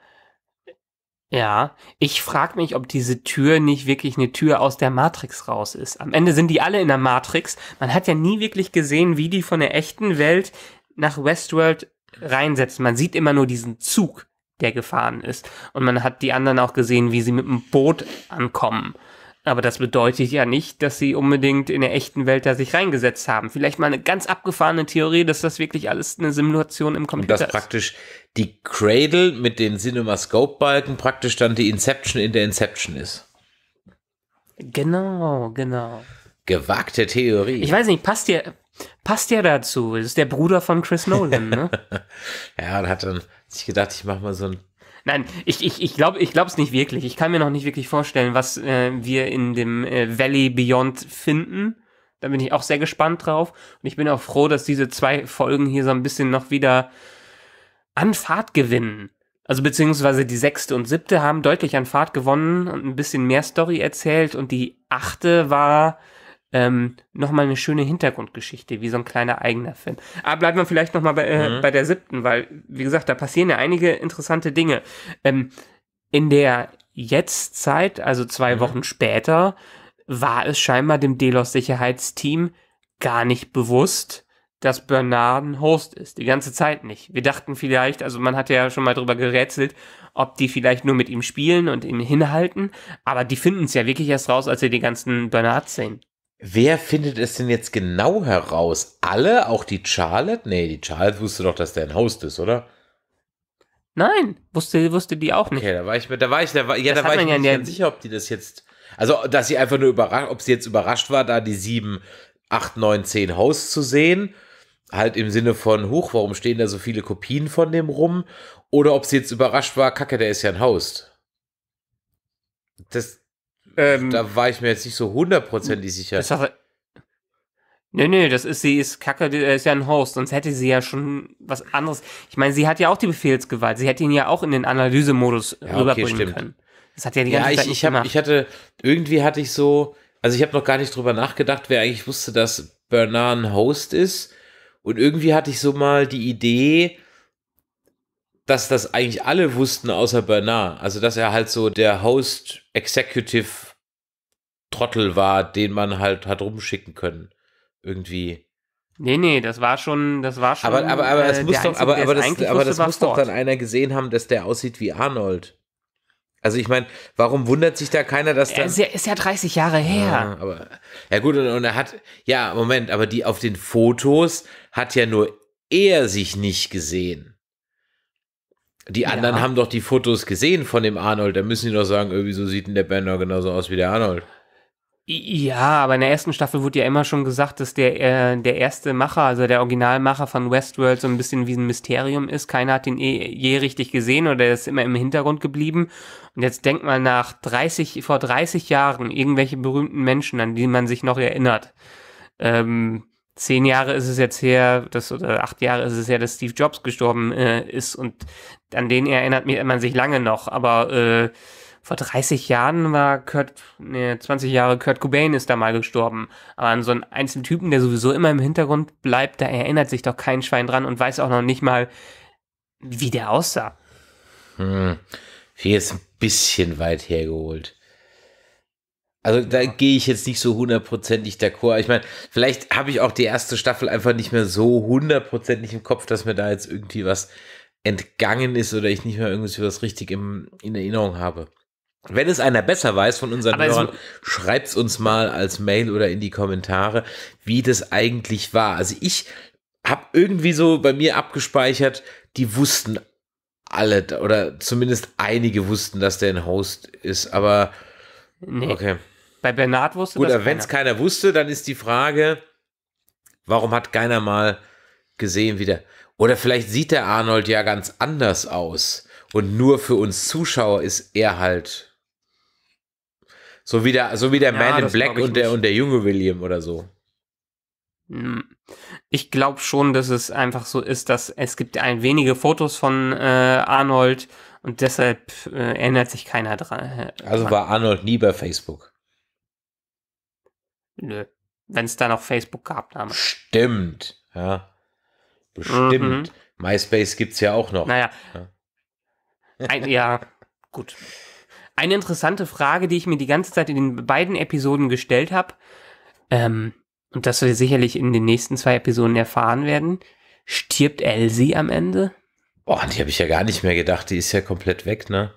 Ja, ich frage mich, ob diese Tür nicht wirklich eine Tür aus der Matrix raus ist. Am Ende sind die alle in der Matrix. Man hat ja nie wirklich gesehen, wie die von der echten Welt nach Westworld reinsetzen. Man sieht immer nur diesen Zug, der gefahren ist. Und man hat die anderen auch gesehen, wie sie mit dem Boot ankommen. Aber das bedeutet ja nicht, dass sie unbedingt in der echten Welt da sich reingesetzt haben. Vielleicht mal eine ganz abgefahrene Theorie, dass das wirklich alles eine Simulation im Computer ist. Und dass praktisch die Cradle mit den CinemaScope-Balken praktisch dann die Inception in der Inception ist. Genau, genau. Gewagte Theorie. Ich weiß nicht, passt dir, passt ja dazu. Das ist der Bruder von Chris Nolan, ne? ja, und hat dann sich gedacht, ich mache mal so ein Nein, ich, ich, ich glaube ich nicht wirklich. Ich kann mir noch nicht wirklich vorstellen, was äh, wir in dem äh, Valley Beyond finden. Da bin ich auch sehr gespannt drauf. Und ich bin auch froh, dass diese zwei Folgen hier so ein bisschen noch wieder an Fahrt gewinnen. Also beziehungsweise die sechste und siebte haben deutlich an Fahrt gewonnen und ein bisschen mehr Story erzählt. Und die achte war ähm, nochmal eine schöne Hintergrundgeschichte, wie so ein kleiner eigener Film. Aber ah, bleiben wir vielleicht nochmal bei, äh, mhm. bei der siebten, weil, wie gesagt, da passieren ja einige interessante Dinge. Ähm, in der Jetztzeit, also zwei mhm. Wochen später, war es scheinbar dem Delos-Sicherheitsteam gar nicht bewusst, dass Bernard ein Host ist. Die ganze Zeit nicht. Wir dachten vielleicht, also man hat ja schon mal drüber gerätselt, ob die vielleicht nur mit ihm spielen und ihn hinhalten, aber die finden es ja wirklich erst raus, als sie die ganzen Bernards sehen. Wer findet es denn jetzt genau heraus? Alle? Auch die Charlotte? Nee, die Charlotte wusste doch, dass der ein Host ist, oder? Nein, wusste, wusste die auch nicht. Okay, da war ich mir, da war ich, da war, ja, da war ich mir nicht ganz sicher, ob die das jetzt, also, dass sie einfach nur überrascht, ob sie jetzt überrascht war, da die sieben, acht, neun, zehn Hosts zu sehen. Halt im Sinne von, huch, warum stehen da so viele Kopien von dem rum? Oder ob sie jetzt überrascht war, kacke, der ist ja ein Host. Das, ähm, da war ich mir jetzt nicht so hundertprozentig sicher. Ich dachte, nee, nee, das ist, sie ist kacke, der äh, ist ja ein Host, sonst hätte sie ja schon was anderes. Ich meine, sie hat ja auch die Befehlsgewalt, sie hätte ihn ja auch in den Analysemodus ja, rüberbringen okay, können. Das hat ja die ganze ja, ich, Zeit nicht ich hab, Ich hatte, irgendwie hatte ich so, also ich habe noch gar nicht drüber nachgedacht, wer eigentlich wusste, dass Bernard ein Host ist. Und irgendwie hatte ich so mal die Idee, dass das eigentlich alle wussten, außer Bernard. Also, dass er halt so der Host Executive Trottel war, den man halt hat rumschicken können. Irgendwie. Nee, nee, das war schon, das war schon. Aber, aber, aber das muss doch, aber, aber das, aber das muss fort. doch dann einer gesehen haben, dass der aussieht wie Arnold. Also ich meine, warum wundert sich da keiner, dass der. Ist, ja, ist ja 30 Jahre her. Ja, aber, ja gut, und, und er hat, ja, Moment, aber die auf den Fotos hat ja nur er sich nicht gesehen. Die anderen ja. haben doch die Fotos gesehen von dem Arnold. Da müssen die doch sagen, wieso sieht denn der Bender genauso aus wie der Arnold? Ja, aber in der ersten Staffel wurde ja immer schon gesagt, dass der, äh, der erste Macher, also der Originalmacher von Westworld so ein bisschen wie ein Mysterium ist. Keiner hat ihn eh, je richtig gesehen oder er ist immer im Hintergrund geblieben. Und jetzt denkt mal nach 30, vor 30 Jahren irgendwelche berühmten Menschen, an die man sich noch erinnert. Ähm, zehn Jahre ist es jetzt her, das, oder acht Jahre ist es her, dass Steve Jobs gestorben äh, ist und an den erinnert man sich lange noch, aber äh, vor 30 Jahren war Kurt, nee, 20 Jahre Kurt Cobain ist da mal gestorben. Aber an so einen einzelnen Typen, der sowieso immer im Hintergrund bleibt, da erinnert sich doch kein Schwein dran und weiß auch noch nicht mal, wie der aussah. Hm. Hier ist ein bisschen weit hergeholt. Also da gehe ich jetzt nicht so hundertprozentig d'accord. Ich meine, vielleicht habe ich auch die erste Staffel einfach nicht mehr so hundertprozentig im Kopf, dass mir da jetzt irgendwie was entgangen ist oder ich nicht mehr irgendwas richtig im, in Erinnerung habe. Wenn es einer besser weiß von unseren Aber Hörern, schreibt es uns mal als Mail oder in die Kommentare, wie das eigentlich war. Also ich habe irgendwie so bei mir abgespeichert, die wussten alle oder zumindest einige wussten, dass der ein Host ist, aber nee. okay. Bei Bernard wusste Gut, das wenn es keiner wusste, dann ist die Frage, warum hat keiner mal gesehen wieder? Oder vielleicht sieht der Arnold ja ganz anders aus und nur für uns Zuschauer ist er halt so wie der, so wie der ja, Man in Black und der, und der junge William oder so. Hm. Ich glaube schon, dass es einfach so ist, dass es gibt ein wenige Fotos von äh, Arnold und deshalb äh, erinnert sich keiner äh, also dran. Also war Arnold nie bei Facebook. Nö. Wenn es da noch Facebook gab damals. Stimmt, ja. Bestimmt. Mhm. MySpace gibt es ja auch noch. Naja. Ja, ein, ja. gut. Eine interessante Frage, die ich mir die ganze Zeit in den beiden Episoden gestellt habe, ähm, und das wir sicherlich in den nächsten zwei Episoden erfahren werden, stirbt Elsie am Ende? Boah, die habe ich ja gar nicht mehr gedacht, die ist ja komplett weg, ne?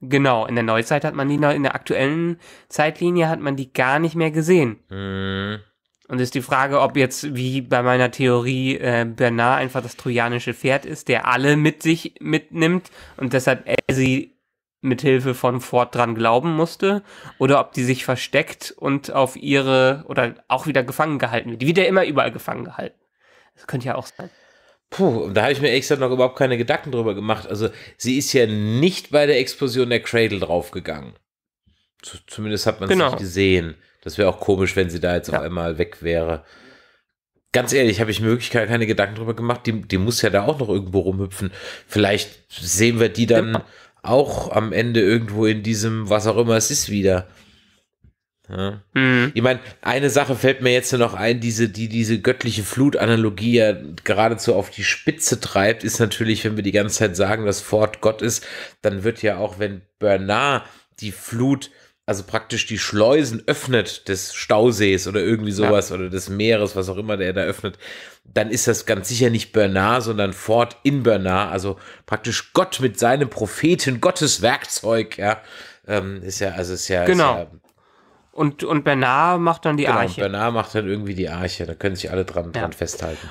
Genau, in der Neuzeit hat man die, noch, in der aktuellen Zeitlinie hat man die gar nicht mehr gesehen. Mhm. Und ist die Frage, ob jetzt, wie bei meiner Theorie, äh, Bernard einfach das trojanische Pferd ist, der alle mit sich mitnimmt und deshalb Elsie mithilfe von Ford dran glauben musste oder ob die sich versteckt und auf ihre oder auch wieder gefangen gehalten wird. Die wird ja immer überall gefangen gehalten. Das könnte ja auch sein. Puh, und da habe ich mir ehrlich gesagt noch überhaupt keine Gedanken drüber gemacht. Also, sie ist ja nicht bei der Explosion der Cradle draufgegangen. Z zumindest hat man es genau. nicht gesehen. Das wäre auch komisch, wenn sie da jetzt ja. auf einmal weg wäre. Ganz ehrlich, habe ich mir wirklich keine Gedanken drüber gemacht. Die, die, muss ja da auch noch irgendwo rumhüpfen. Vielleicht sehen wir die dann. Ja genau auch am Ende irgendwo in diesem, was auch immer es ist, wieder. Ja. Mhm. Ich meine, eine Sache fällt mir jetzt noch ein, diese, die diese göttliche Flut-Analogie ja geradezu auf die Spitze treibt, ist natürlich, wenn wir die ganze Zeit sagen, dass Ford Gott ist, dann wird ja auch, wenn Bernard die Flut also praktisch die Schleusen öffnet des Stausees oder irgendwie sowas ja. oder des Meeres, was auch immer der da öffnet, dann ist das ganz sicher nicht Bernard, sondern Ford in Bernard, also praktisch Gott mit seinem Propheten, Gottes Werkzeug, ja, ähm, ist ja, also ist ja. Genau. Ist ja, und, und Bernard macht dann die genau, Arche. Bernard macht dann irgendwie die Arche, da können sich alle dran, ja. dran festhalten.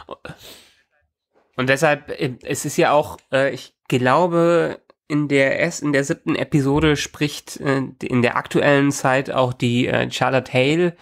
Und deshalb, äh, es ist ja auch, äh, ich glaube, in der erst in der siebten Episode spricht äh, in der aktuellen Zeit auch die äh, Charlotte Hale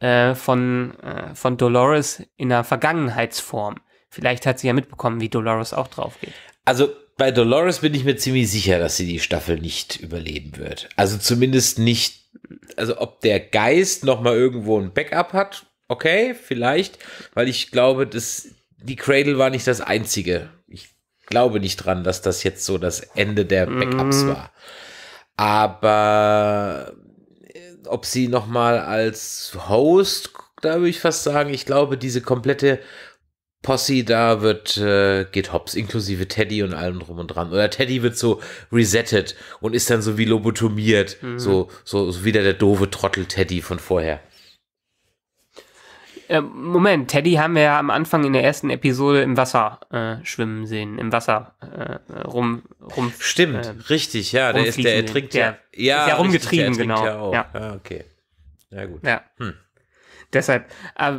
äh, von, äh, von Dolores in einer Vergangenheitsform. Vielleicht hat sie ja mitbekommen, wie Dolores auch drauf geht. Also bei Dolores bin ich mir ziemlich sicher, dass sie die Staffel nicht überleben wird. Also zumindest nicht, also ob der Geist nochmal irgendwo ein Backup hat, okay, vielleicht, weil ich glaube, dass die Cradle war nicht das einzige. Ich glaube nicht dran, dass das jetzt so das Ende der Backups mm. war. Aber äh, ob sie noch mal als Host, da würde ich fast sagen, ich glaube, diese komplette Posse da wird äh, geht hops, inklusive Teddy und allem drum und dran. Oder Teddy wird so resettet und ist dann so wie lobotomiert, mhm. so, so, so wieder der doofe Trottel Teddy von vorher. Äh, Moment, Teddy haben wir ja am Anfang in der ersten Episode im Wasser äh, schwimmen sehen, im Wasser äh, rum, rum. Stimmt, äh, richtig, ja, der ist der ertrinkt ja. Der, ja, ist ja rumgetrieben, richtig, genau. Ja, auch. ja. Ah, okay. Ja, gut. Ja. Hm. Deshalb, äh,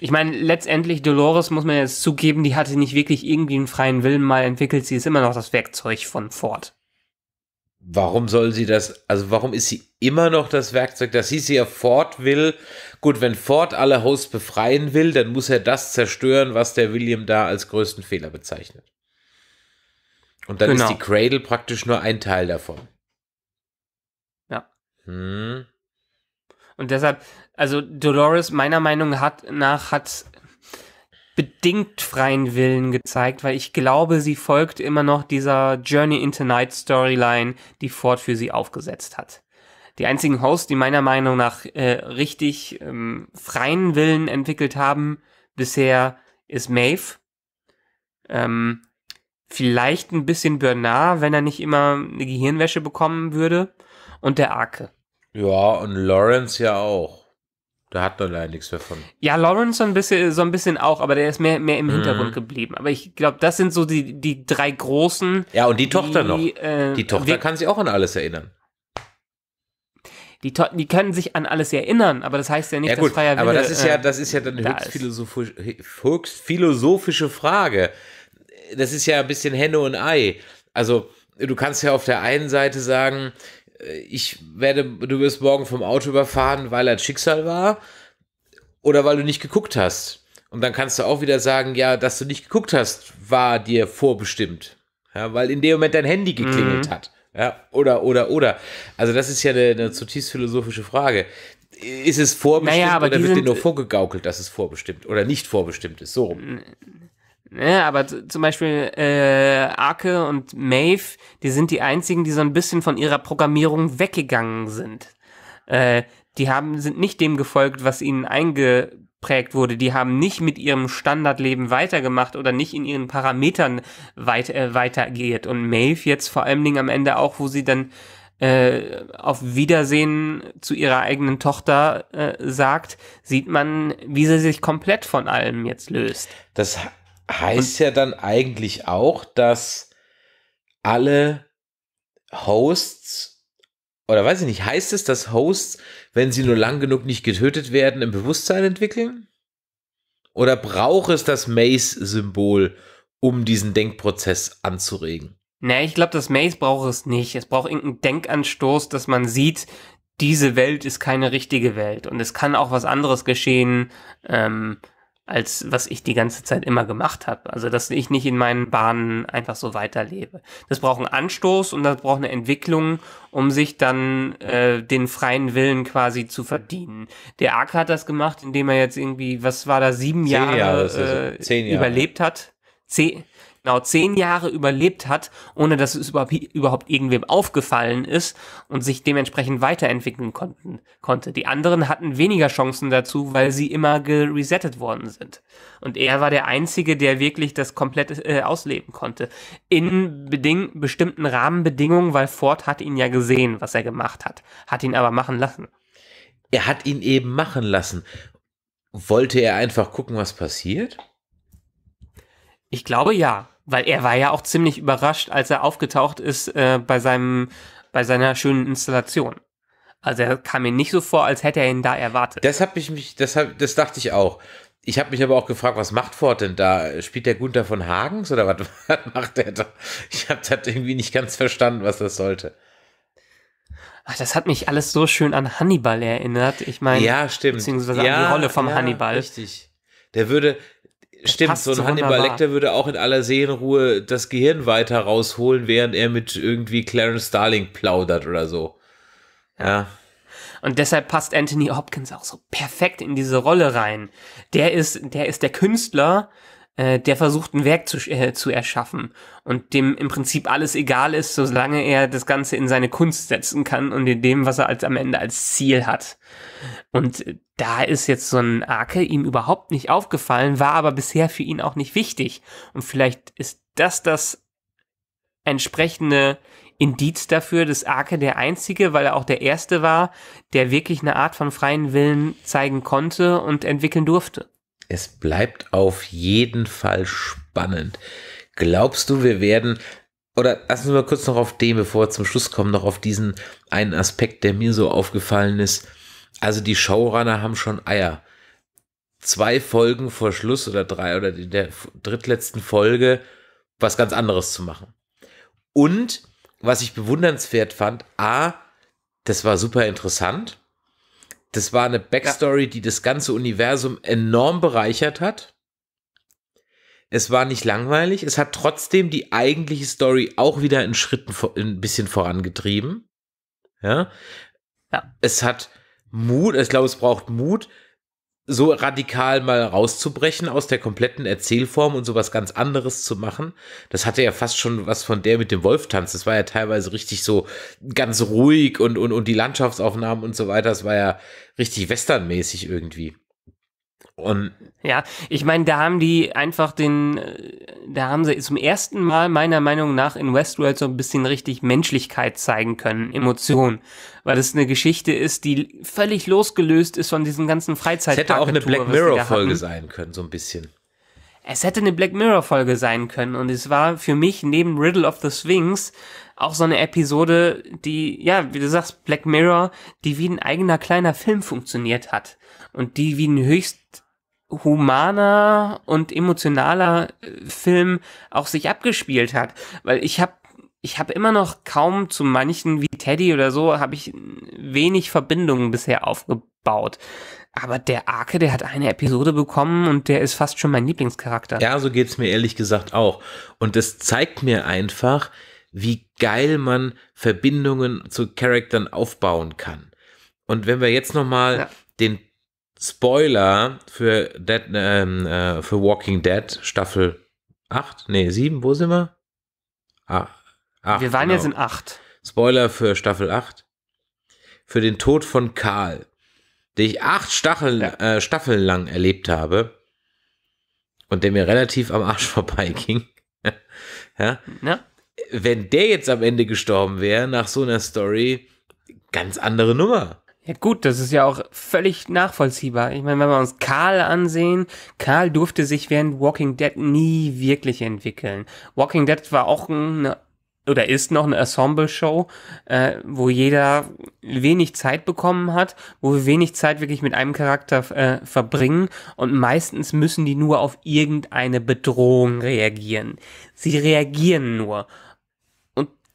ich meine, letztendlich Dolores muss man jetzt zugeben, die hatte nicht wirklich irgendwie einen freien Willen mal entwickelt. Sie ist immer noch das Werkzeug von Ford. Warum soll sie das, also warum ist sie immer noch das Werkzeug? Das hieß ja, Ford will Gut, wenn Ford alle Hosts befreien will, dann muss er das zerstören, was der William da als größten Fehler bezeichnet. Und dann genau. ist die Cradle praktisch nur ein Teil davon. Ja. Hm. Und deshalb, also Dolores meiner Meinung nach hat bedingt freien Willen gezeigt, weil ich glaube, sie folgt immer noch dieser Journey into Night Storyline, die Ford für sie aufgesetzt hat. Die einzigen Hosts, die meiner Meinung nach äh, richtig ähm, freien Willen entwickelt haben bisher, ist Maeve. Ähm, vielleicht ein bisschen Bernard, wenn er nicht immer eine Gehirnwäsche bekommen würde. Und der Arke. Ja, und Lawrence ja auch. Da hat man leider nichts davon. Ja, Lawrence so ein bisschen, so ein bisschen auch, aber der ist mehr, mehr im mhm. Hintergrund mhm. geblieben. Aber ich glaube, das sind so die, die drei großen. Ja, und die, die Tochter noch. Äh, die Tochter kann sich auch an alles erinnern die, die können sich an alles erinnern, aber das heißt ja nicht, ja, gut, dass freier Wille. Aber das ist ja, äh, das ist ja dann eine da höchst, philosophische Frage. Das ist ja ein bisschen Henne und Ei. Also, du kannst ja auf der einen Seite sagen, äh, ich werde, du wirst morgen vom Auto überfahren, weil das Schicksal war oder weil du nicht geguckt hast. Und dann kannst du auch wieder sagen, ja, dass du nicht geguckt hast, war dir vorbestimmt. Ja, weil in dem Moment dein Handy geklingelt mhm. hat. Ja, oder, oder, oder. Also das ist ja eine, eine zutiefst philosophische Frage. Ist es vorbestimmt naja, oder wird dir nur vorgegaukelt, dass es vorbestimmt oder nicht vorbestimmt ist? So rum. Ja, aber zum Beispiel äh, Arke und Maeve, die sind die einzigen, die so ein bisschen von ihrer Programmierung weggegangen sind. Äh, die haben, sind nicht dem gefolgt, was ihnen einge geprägt wurde. Die haben nicht mit ihrem Standardleben weitergemacht oder nicht in ihren Parametern weit, äh, weitergeht. Und Maeve jetzt vor allen Dingen am Ende auch, wo sie dann äh, auf Wiedersehen zu ihrer eigenen Tochter äh, sagt, sieht man, wie sie sich komplett von allem jetzt löst. Das heißt Und, ja dann eigentlich auch, dass alle Hosts oder weiß ich nicht, heißt es, dass Hosts, wenn sie nur lang genug nicht getötet werden, im Bewusstsein entwickeln? Oder braucht es das Maze-Symbol, um diesen Denkprozess anzuregen? Nee, ich glaube, das Maze braucht es nicht. Es braucht irgendeinen Denkanstoß, dass man sieht, diese Welt ist keine richtige Welt und es kann auch was anderes geschehen. Ähm, als was ich die ganze Zeit immer gemacht habe. Also, dass ich nicht in meinen Bahnen einfach so weiterlebe. Das braucht einen Anstoß und das braucht eine Entwicklung, um sich dann äh, den freien Willen quasi zu verdienen. Der Ark hat das gemacht, indem er jetzt irgendwie, was war da, sieben Jahre, Jahre, äh, zehn Jahre überlebt hat. Zehn, genau zehn Jahre überlebt hat, ohne dass es überhaupt irgendwem aufgefallen ist und sich dementsprechend weiterentwickeln konnten, konnte. Die anderen hatten weniger Chancen dazu, weil sie immer geresettet worden sind. Und er war der Einzige, der wirklich das komplett äh, ausleben konnte. In bestimmten Rahmenbedingungen, weil Ford hat ihn ja gesehen, was er gemacht hat, hat ihn aber machen lassen. Er hat ihn eben machen lassen. Wollte er einfach gucken, was passiert? Ich glaube ja, weil er war ja auch ziemlich überrascht, als er aufgetaucht ist äh, bei seinem bei seiner schönen Installation. Also er kam mir nicht so vor, als hätte er ihn da erwartet. Das habe ich mich, das hab, das dachte ich auch. Ich habe mich aber auch gefragt, was macht Ford denn da? Spielt der Gunther von Hagens oder was, was macht der da? Ich habe das irgendwie nicht ganz verstanden, was das sollte. Ach, das hat mich alles so schön an Hannibal erinnert. Ich meine, ja, stimmt. Beziehungsweise ja, an die Rolle vom ja, Hannibal. Richtig. Der würde, Stimmt, so ein Hannibal wunderbar. Lecter würde auch in aller Seelenruhe das Gehirn weiter rausholen, während er mit irgendwie Clarence Starling plaudert oder so. Ja. ja. Und deshalb passt Anthony Hopkins auch so perfekt in diese Rolle rein. Der ist, der ist der Künstler, äh, der versucht, ein Werk zu, äh, zu erschaffen und dem im Prinzip alles egal ist, solange er das Ganze in seine Kunst setzen kann und in dem, was er als am Ende als Ziel hat. Und da ist jetzt so ein Arke ihm überhaupt nicht aufgefallen, war aber bisher für ihn auch nicht wichtig. Und vielleicht ist das das entsprechende Indiz dafür, dass Arke der einzige, weil er auch der erste war, der wirklich eine Art von freien Willen zeigen konnte und entwickeln durfte es bleibt auf jeden Fall spannend. Glaubst du, wir werden, oder lassen wir mal kurz noch auf dem, bevor wir zum Schluss kommen, noch auf diesen einen Aspekt, der mir so aufgefallen ist. Also die Showrunner haben schon Eier. Zwei Folgen vor Schluss oder drei oder in der drittletzten Folge was ganz anderes zu machen. Und was ich bewundernswert fand, a, das war super interessant das war eine Backstory, ja. die das ganze Universum enorm bereichert hat. Es war nicht langweilig. Es hat trotzdem die eigentliche Story auch wieder in Schritten ein bisschen vorangetrieben. Ja. ja. Es hat Mut. Ich glaube, es braucht Mut so radikal mal rauszubrechen aus der kompletten Erzählform und sowas ganz anderes zu machen. Das hatte ja fast schon was von der mit dem Wolftanz. Das war ja teilweise richtig so ganz ruhig und, und, und die Landschaftsaufnahmen und so weiter. Das war ja richtig westernmäßig irgendwie. Und ja, ich meine, da haben die einfach den, äh, da haben sie zum ersten Mal meiner Meinung nach in Westworld so ein bisschen richtig Menschlichkeit zeigen können, Emotionen, weil es eine Geschichte ist, die völlig losgelöst ist von diesem ganzen Freizeit. Es hätte auch eine Black Mirror Folge sein können, so ein bisschen. Es hätte eine Black Mirror Folge sein können und es war für mich neben Riddle of the Sphinx auch so eine Episode, die, ja, wie du sagst, Black Mirror, die wie ein eigener kleiner Film funktioniert hat und die wie ein höchst humaner und emotionaler äh, Film auch sich abgespielt hat, weil ich habe ich habe immer noch kaum zu manchen wie Teddy oder so habe ich wenig Verbindungen bisher aufgebaut. Aber der Arke, der hat eine Episode bekommen und der ist fast schon mein Lieblingscharakter. Ja, so geht's mir ehrlich gesagt auch. Und das zeigt mir einfach, wie geil man Verbindungen zu Charaktern aufbauen kann. Und wenn wir jetzt nochmal ja. den Spoiler für, Dead, ähm, äh, für Walking Dead Staffel 8, nee, 7, wo sind wir? Ah, 8, wir waren genau. jetzt in 8. Spoiler für Staffel 8. Für den Tod von Karl, den ich acht Stacheln, ja. äh, Staffeln lang erlebt habe und der mir relativ am Arsch vorbeiging. ja? ja? Wenn der jetzt am Ende gestorben wäre, nach so einer Story, ganz andere Nummer. Ja gut, das ist ja auch völlig nachvollziehbar. Ich meine, wenn wir uns Karl ansehen, Karl durfte sich während Walking Dead nie wirklich entwickeln. Walking Dead war auch eine ne, oder ist noch eine Ensemble-Show, äh, wo jeder wenig Zeit bekommen hat, wo wir wenig Zeit wirklich mit einem Charakter äh, verbringen und meistens müssen die nur auf irgendeine Bedrohung reagieren. Sie reagieren nur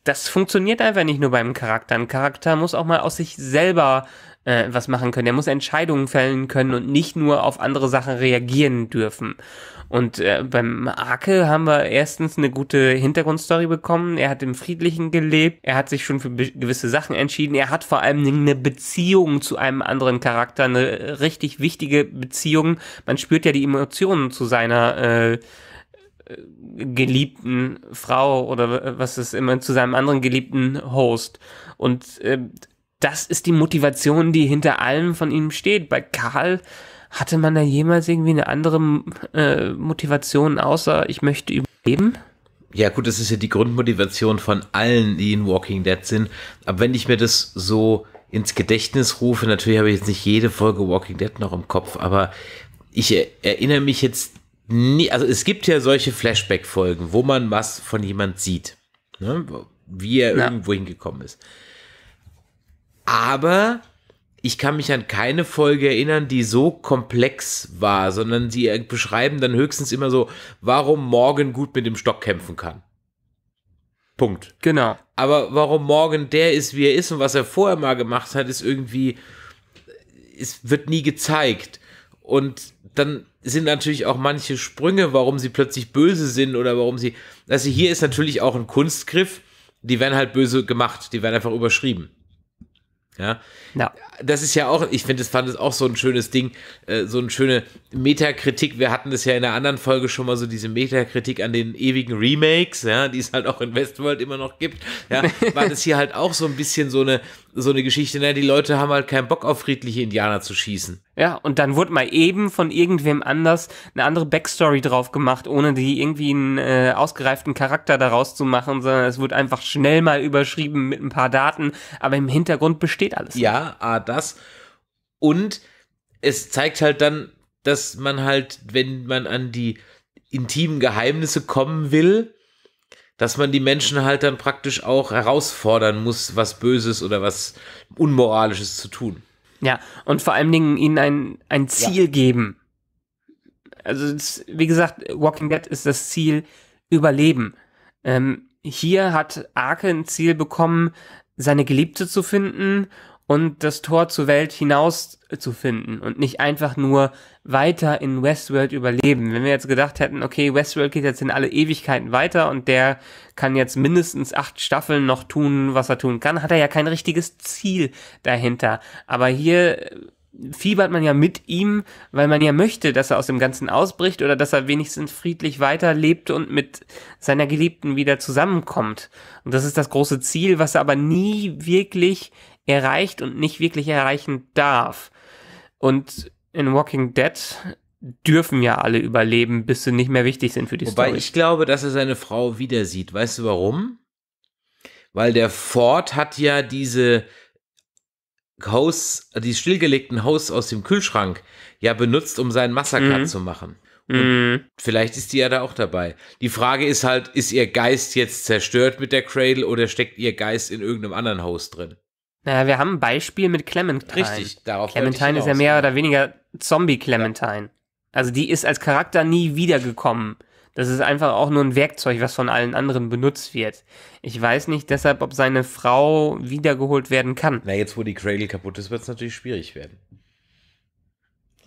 das funktioniert einfach nicht nur beim Charakter. Ein Charakter muss auch mal aus sich selber äh, was machen können. Er muss Entscheidungen fällen können und nicht nur auf andere Sachen reagieren dürfen. Und äh, beim Arke haben wir erstens eine gute Hintergrundstory bekommen. Er hat im Friedlichen gelebt. Er hat sich schon für gewisse Sachen entschieden. Er hat vor allem eine Beziehung zu einem anderen Charakter, eine richtig wichtige Beziehung. Man spürt ja die Emotionen zu seiner äh, geliebten Frau oder was ist immer zu seinem anderen geliebten Host. Und äh, das ist die Motivation, die hinter allem von ihm steht. Bei Karl hatte man da jemals irgendwie eine andere äh, Motivation, außer ich möchte überleben? Ja gut, das ist ja die Grundmotivation von allen, die in Walking Dead sind. Aber wenn ich mir das so ins Gedächtnis rufe, natürlich habe ich jetzt nicht jede Folge Walking Dead noch im Kopf, aber ich erinnere mich jetzt Nee, also es gibt ja solche Flashback-Folgen, wo man was von jemand sieht, ne? wie er ja. irgendwo hingekommen ist. Aber ich kann mich an keine Folge erinnern, die so komplex war, sondern sie beschreiben dann höchstens immer so, warum Morgan gut mit dem Stock kämpfen kann. Punkt. Genau. Aber warum Morgan der ist, wie er ist und was er vorher mal gemacht hat, ist irgendwie, es wird nie gezeigt. Und dann sind natürlich auch manche Sprünge, warum sie plötzlich böse sind oder warum sie. Also hier ist natürlich auch ein Kunstgriff, die werden halt böse gemacht, die werden einfach überschrieben. Ja. ja. Das ist ja auch, ich finde, das fand es auch so ein schönes Ding, äh, so eine schöne Metakritik. Wir hatten das ja in einer anderen Folge schon mal so diese Metakritik an den ewigen Remakes, ja, die es halt auch in Westworld immer noch gibt. Ja, war das hier halt auch so ein bisschen so eine, so eine Geschichte, ne? die Leute haben halt keinen Bock auf friedliche Indianer zu schießen. Ja, und dann wurde mal eben von irgendwem anders eine andere Backstory drauf gemacht, ohne die irgendwie einen äh, ausgereiften Charakter daraus zu machen, sondern es wurde einfach schnell mal überschrieben mit ein paar Daten, aber im Hintergrund besteht alles. Ja, ah, das. Und es zeigt halt dann, dass man halt, wenn man an die intimen Geheimnisse kommen will, dass man die Menschen halt dann praktisch auch herausfordern muss, was Böses oder was Unmoralisches zu tun. Ja, und vor allen Dingen ihnen ein, ein Ziel ja. geben. Also, wie gesagt, Walking Dead ist das Ziel Überleben. Ähm, hier hat Arke ein Ziel bekommen, seine Geliebte zu finden und das Tor zur Welt hinaus zu finden und nicht einfach nur weiter in Westworld überleben. Wenn wir jetzt gedacht hätten, okay, Westworld geht jetzt in alle Ewigkeiten weiter und der kann jetzt mindestens acht Staffeln noch tun, was er tun kann, hat er ja kein richtiges Ziel dahinter. Aber hier äh, fiebert man ja mit ihm, weil man ja möchte, dass er aus dem Ganzen ausbricht oder dass er wenigstens friedlich weiterlebt und mit seiner Geliebten wieder zusammenkommt. Und das ist das große Ziel, was er aber nie wirklich erreicht und nicht wirklich erreichen darf. Und in Walking Dead dürfen ja alle überleben, bis sie nicht mehr wichtig sind für die Wobei Story. Wobei ich glaube, dass er seine Frau wieder sieht. Weißt du warum? Weil der Ford hat ja diese Hosts, die stillgelegten Hosts aus dem Kühlschrank ja benutzt, um seinen Massaker mhm. zu machen. Und mm. vielleicht ist die ja da auch dabei. Die Frage ist halt, ist ihr Geist jetzt zerstört mit der Cradle oder steckt ihr Geist in irgendeinem anderen Haus drin? Naja, wir haben ein Beispiel mit Clementine. Richtig, darauf Clementine ist ja mehr oder weniger Zombie-Clementine. Ja. Also die ist als Charakter nie wiedergekommen. Das ist einfach auch nur ein Werkzeug, was von allen anderen benutzt wird. Ich weiß nicht deshalb, ob seine Frau wiedergeholt werden kann. Na, jetzt wo die Cradle kaputt ist, wird es natürlich schwierig werden.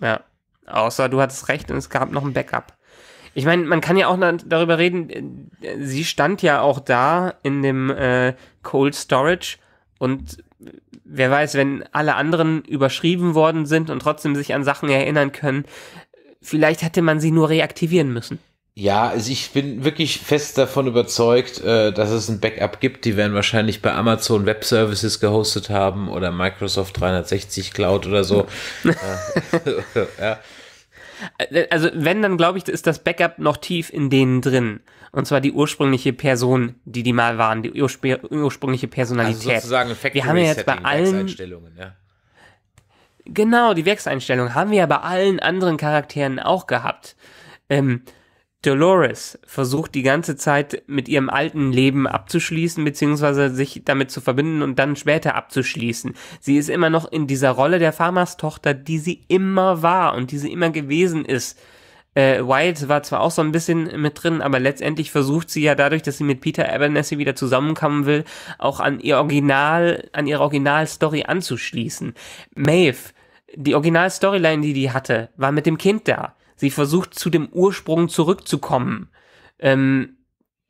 Ja, außer du hattest recht und es gab noch ein Backup. Ich meine, man kann ja auch darüber reden, äh, sie stand ja auch da in dem äh, Cold Storage und wer weiß, wenn alle anderen überschrieben worden sind und trotzdem sich an Sachen erinnern können, vielleicht hätte man sie nur reaktivieren müssen. Ja, also ich bin wirklich fest davon überzeugt, äh, dass es ein Backup gibt. Die werden wahrscheinlich bei Amazon Web Services gehostet haben oder Microsoft 360 Cloud oder so. ja. ja. Äh, also wenn, dann glaube ich, ist das Backup noch tief in denen drin. Und zwar die ursprüngliche Person, die die mal waren, die urspr ursprüngliche also Personalität. Also sozusagen ein Factory wir haben ja jetzt bei allen ja. Genau, die Werkseinstellung haben wir ja bei allen anderen Charakteren auch gehabt. Ähm, Dolores versucht die ganze Zeit mit ihrem alten Leben abzuschließen, beziehungsweise sich damit zu verbinden und dann später abzuschließen. Sie ist immer noch in dieser Rolle der Tochter, die sie immer war und die sie immer gewesen ist. Äh, Wyatt war zwar auch so ein bisschen mit drin, aber letztendlich versucht sie ja dadurch, dass sie mit Peter Abernathy wieder zusammenkommen will, auch an ihr Original, an ihre Originalstory anzuschließen. Maeve, die Originalstoryline, die die hatte, war mit dem Kind da. Sie versucht zu dem Ursprung zurückzukommen. Ähm,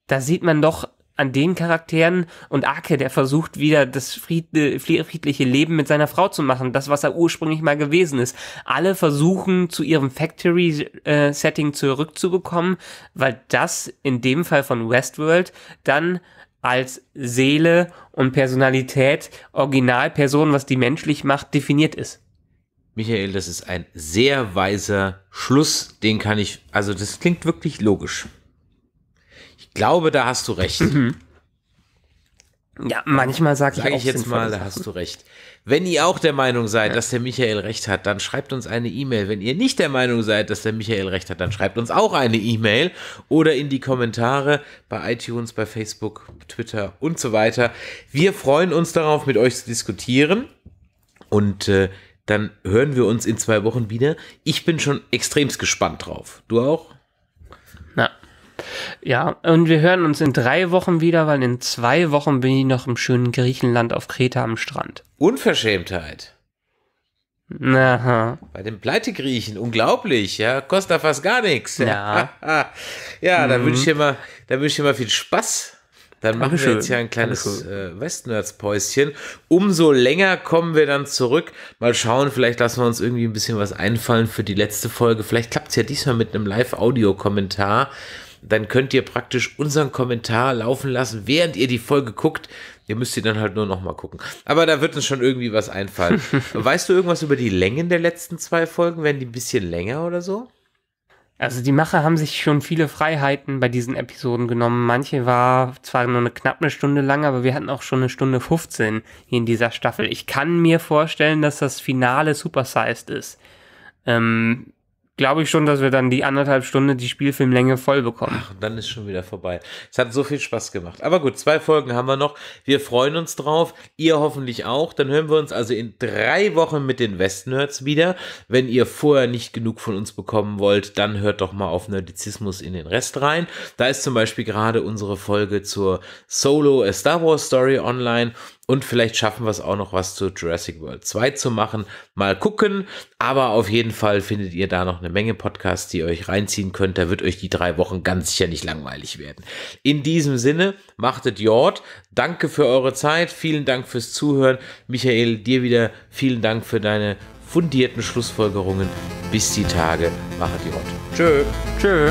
da sieht man doch an den Charakteren und Ake, der versucht wieder das friedliche Leben mit seiner Frau zu machen, das, was er ursprünglich mal gewesen ist. Alle versuchen zu ihrem Factory-Setting zurückzubekommen, weil das in dem Fall von Westworld dann als Seele und Personalität, Originalperson, was die menschlich macht, definiert ist. Michael, das ist ein sehr weiser Schluss, den kann ich, also das klingt wirklich logisch. Ich glaube, da hast du recht. Mhm. Ja, manchmal sage sag ich, ich jetzt mal, da hast du recht. Wenn ihr auch der Meinung seid, ja. dass der Michael recht hat, dann schreibt uns eine E-Mail. Wenn ihr nicht der Meinung seid, dass der Michael recht hat, dann schreibt uns auch eine E-Mail oder in die Kommentare bei iTunes, bei Facebook, Twitter und so weiter. Wir freuen uns darauf, mit euch zu diskutieren und äh, dann hören wir uns in zwei Wochen wieder. Ich bin schon extremst gespannt drauf. Du auch? Na. Ja, und wir hören uns in drei Wochen wieder, weil in zwei Wochen bin ich noch im schönen Griechenland auf Kreta am Strand. Unverschämtheit. Aha. Bei den Pleitegriechen, unglaublich, ja, kostet da fast gar nichts. Ja. ja, dann mhm. wünsche ich mhm. dir mal, wünsche ich dir mal viel Spaß dann machen Dankeschön. wir jetzt hier ein kleines äh, Westnerds-Päuschen. Umso länger kommen wir dann zurück. Mal schauen, vielleicht lassen wir uns irgendwie ein bisschen was einfallen für die letzte Folge. Vielleicht klappt es ja diesmal mit einem Live-Audio-Kommentar. Dann könnt ihr praktisch unseren Kommentar laufen lassen, während ihr die Folge guckt. Ihr müsst sie dann halt nur nochmal gucken. Aber da wird uns schon irgendwie was einfallen. weißt du irgendwas über die Längen der letzten zwei Folgen? Werden die ein bisschen länger oder so? Also die Macher haben sich schon viele Freiheiten bei diesen Episoden genommen. Manche war zwar nur eine knapp eine Stunde lang, aber wir hatten auch schon eine Stunde 15 in dieser Staffel. Ich kann mir vorstellen, dass das Finale supersized ist. Ähm, glaube ich schon, dass wir dann die anderthalb Stunde die Spielfilmlänge voll bekommen. Ach, und dann ist schon wieder vorbei. Es hat so viel Spaß gemacht. Aber gut, zwei Folgen haben wir noch. Wir freuen uns drauf. Ihr hoffentlich auch. Dann hören wir uns also in drei Wochen mit den Westnerds wieder. Wenn ihr vorher nicht genug von uns bekommen wollt, dann hört doch mal auf Nerdizismus in den Rest rein. Da ist zum Beispiel gerade unsere Folge zur Solo A Star Wars Story online. Und vielleicht schaffen wir es auch noch was zu Jurassic World 2 zu machen. Mal gucken. Aber auf jeden Fall findet ihr da noch eine Menge Podcasts, die ihr euch reinziehen könnt. Da wird euch die drei Wochen ganz sicher nicht langweilig werden. In diesem Sinne, machtet Jord. Danke für eure Zeit. Vielen Dank fürs Zuhören. Michael, dir wieder vielen Dank für deine fundierten Schlussfolgerungen. Bis die Tage. Machet Jord. Tschö. Tschö.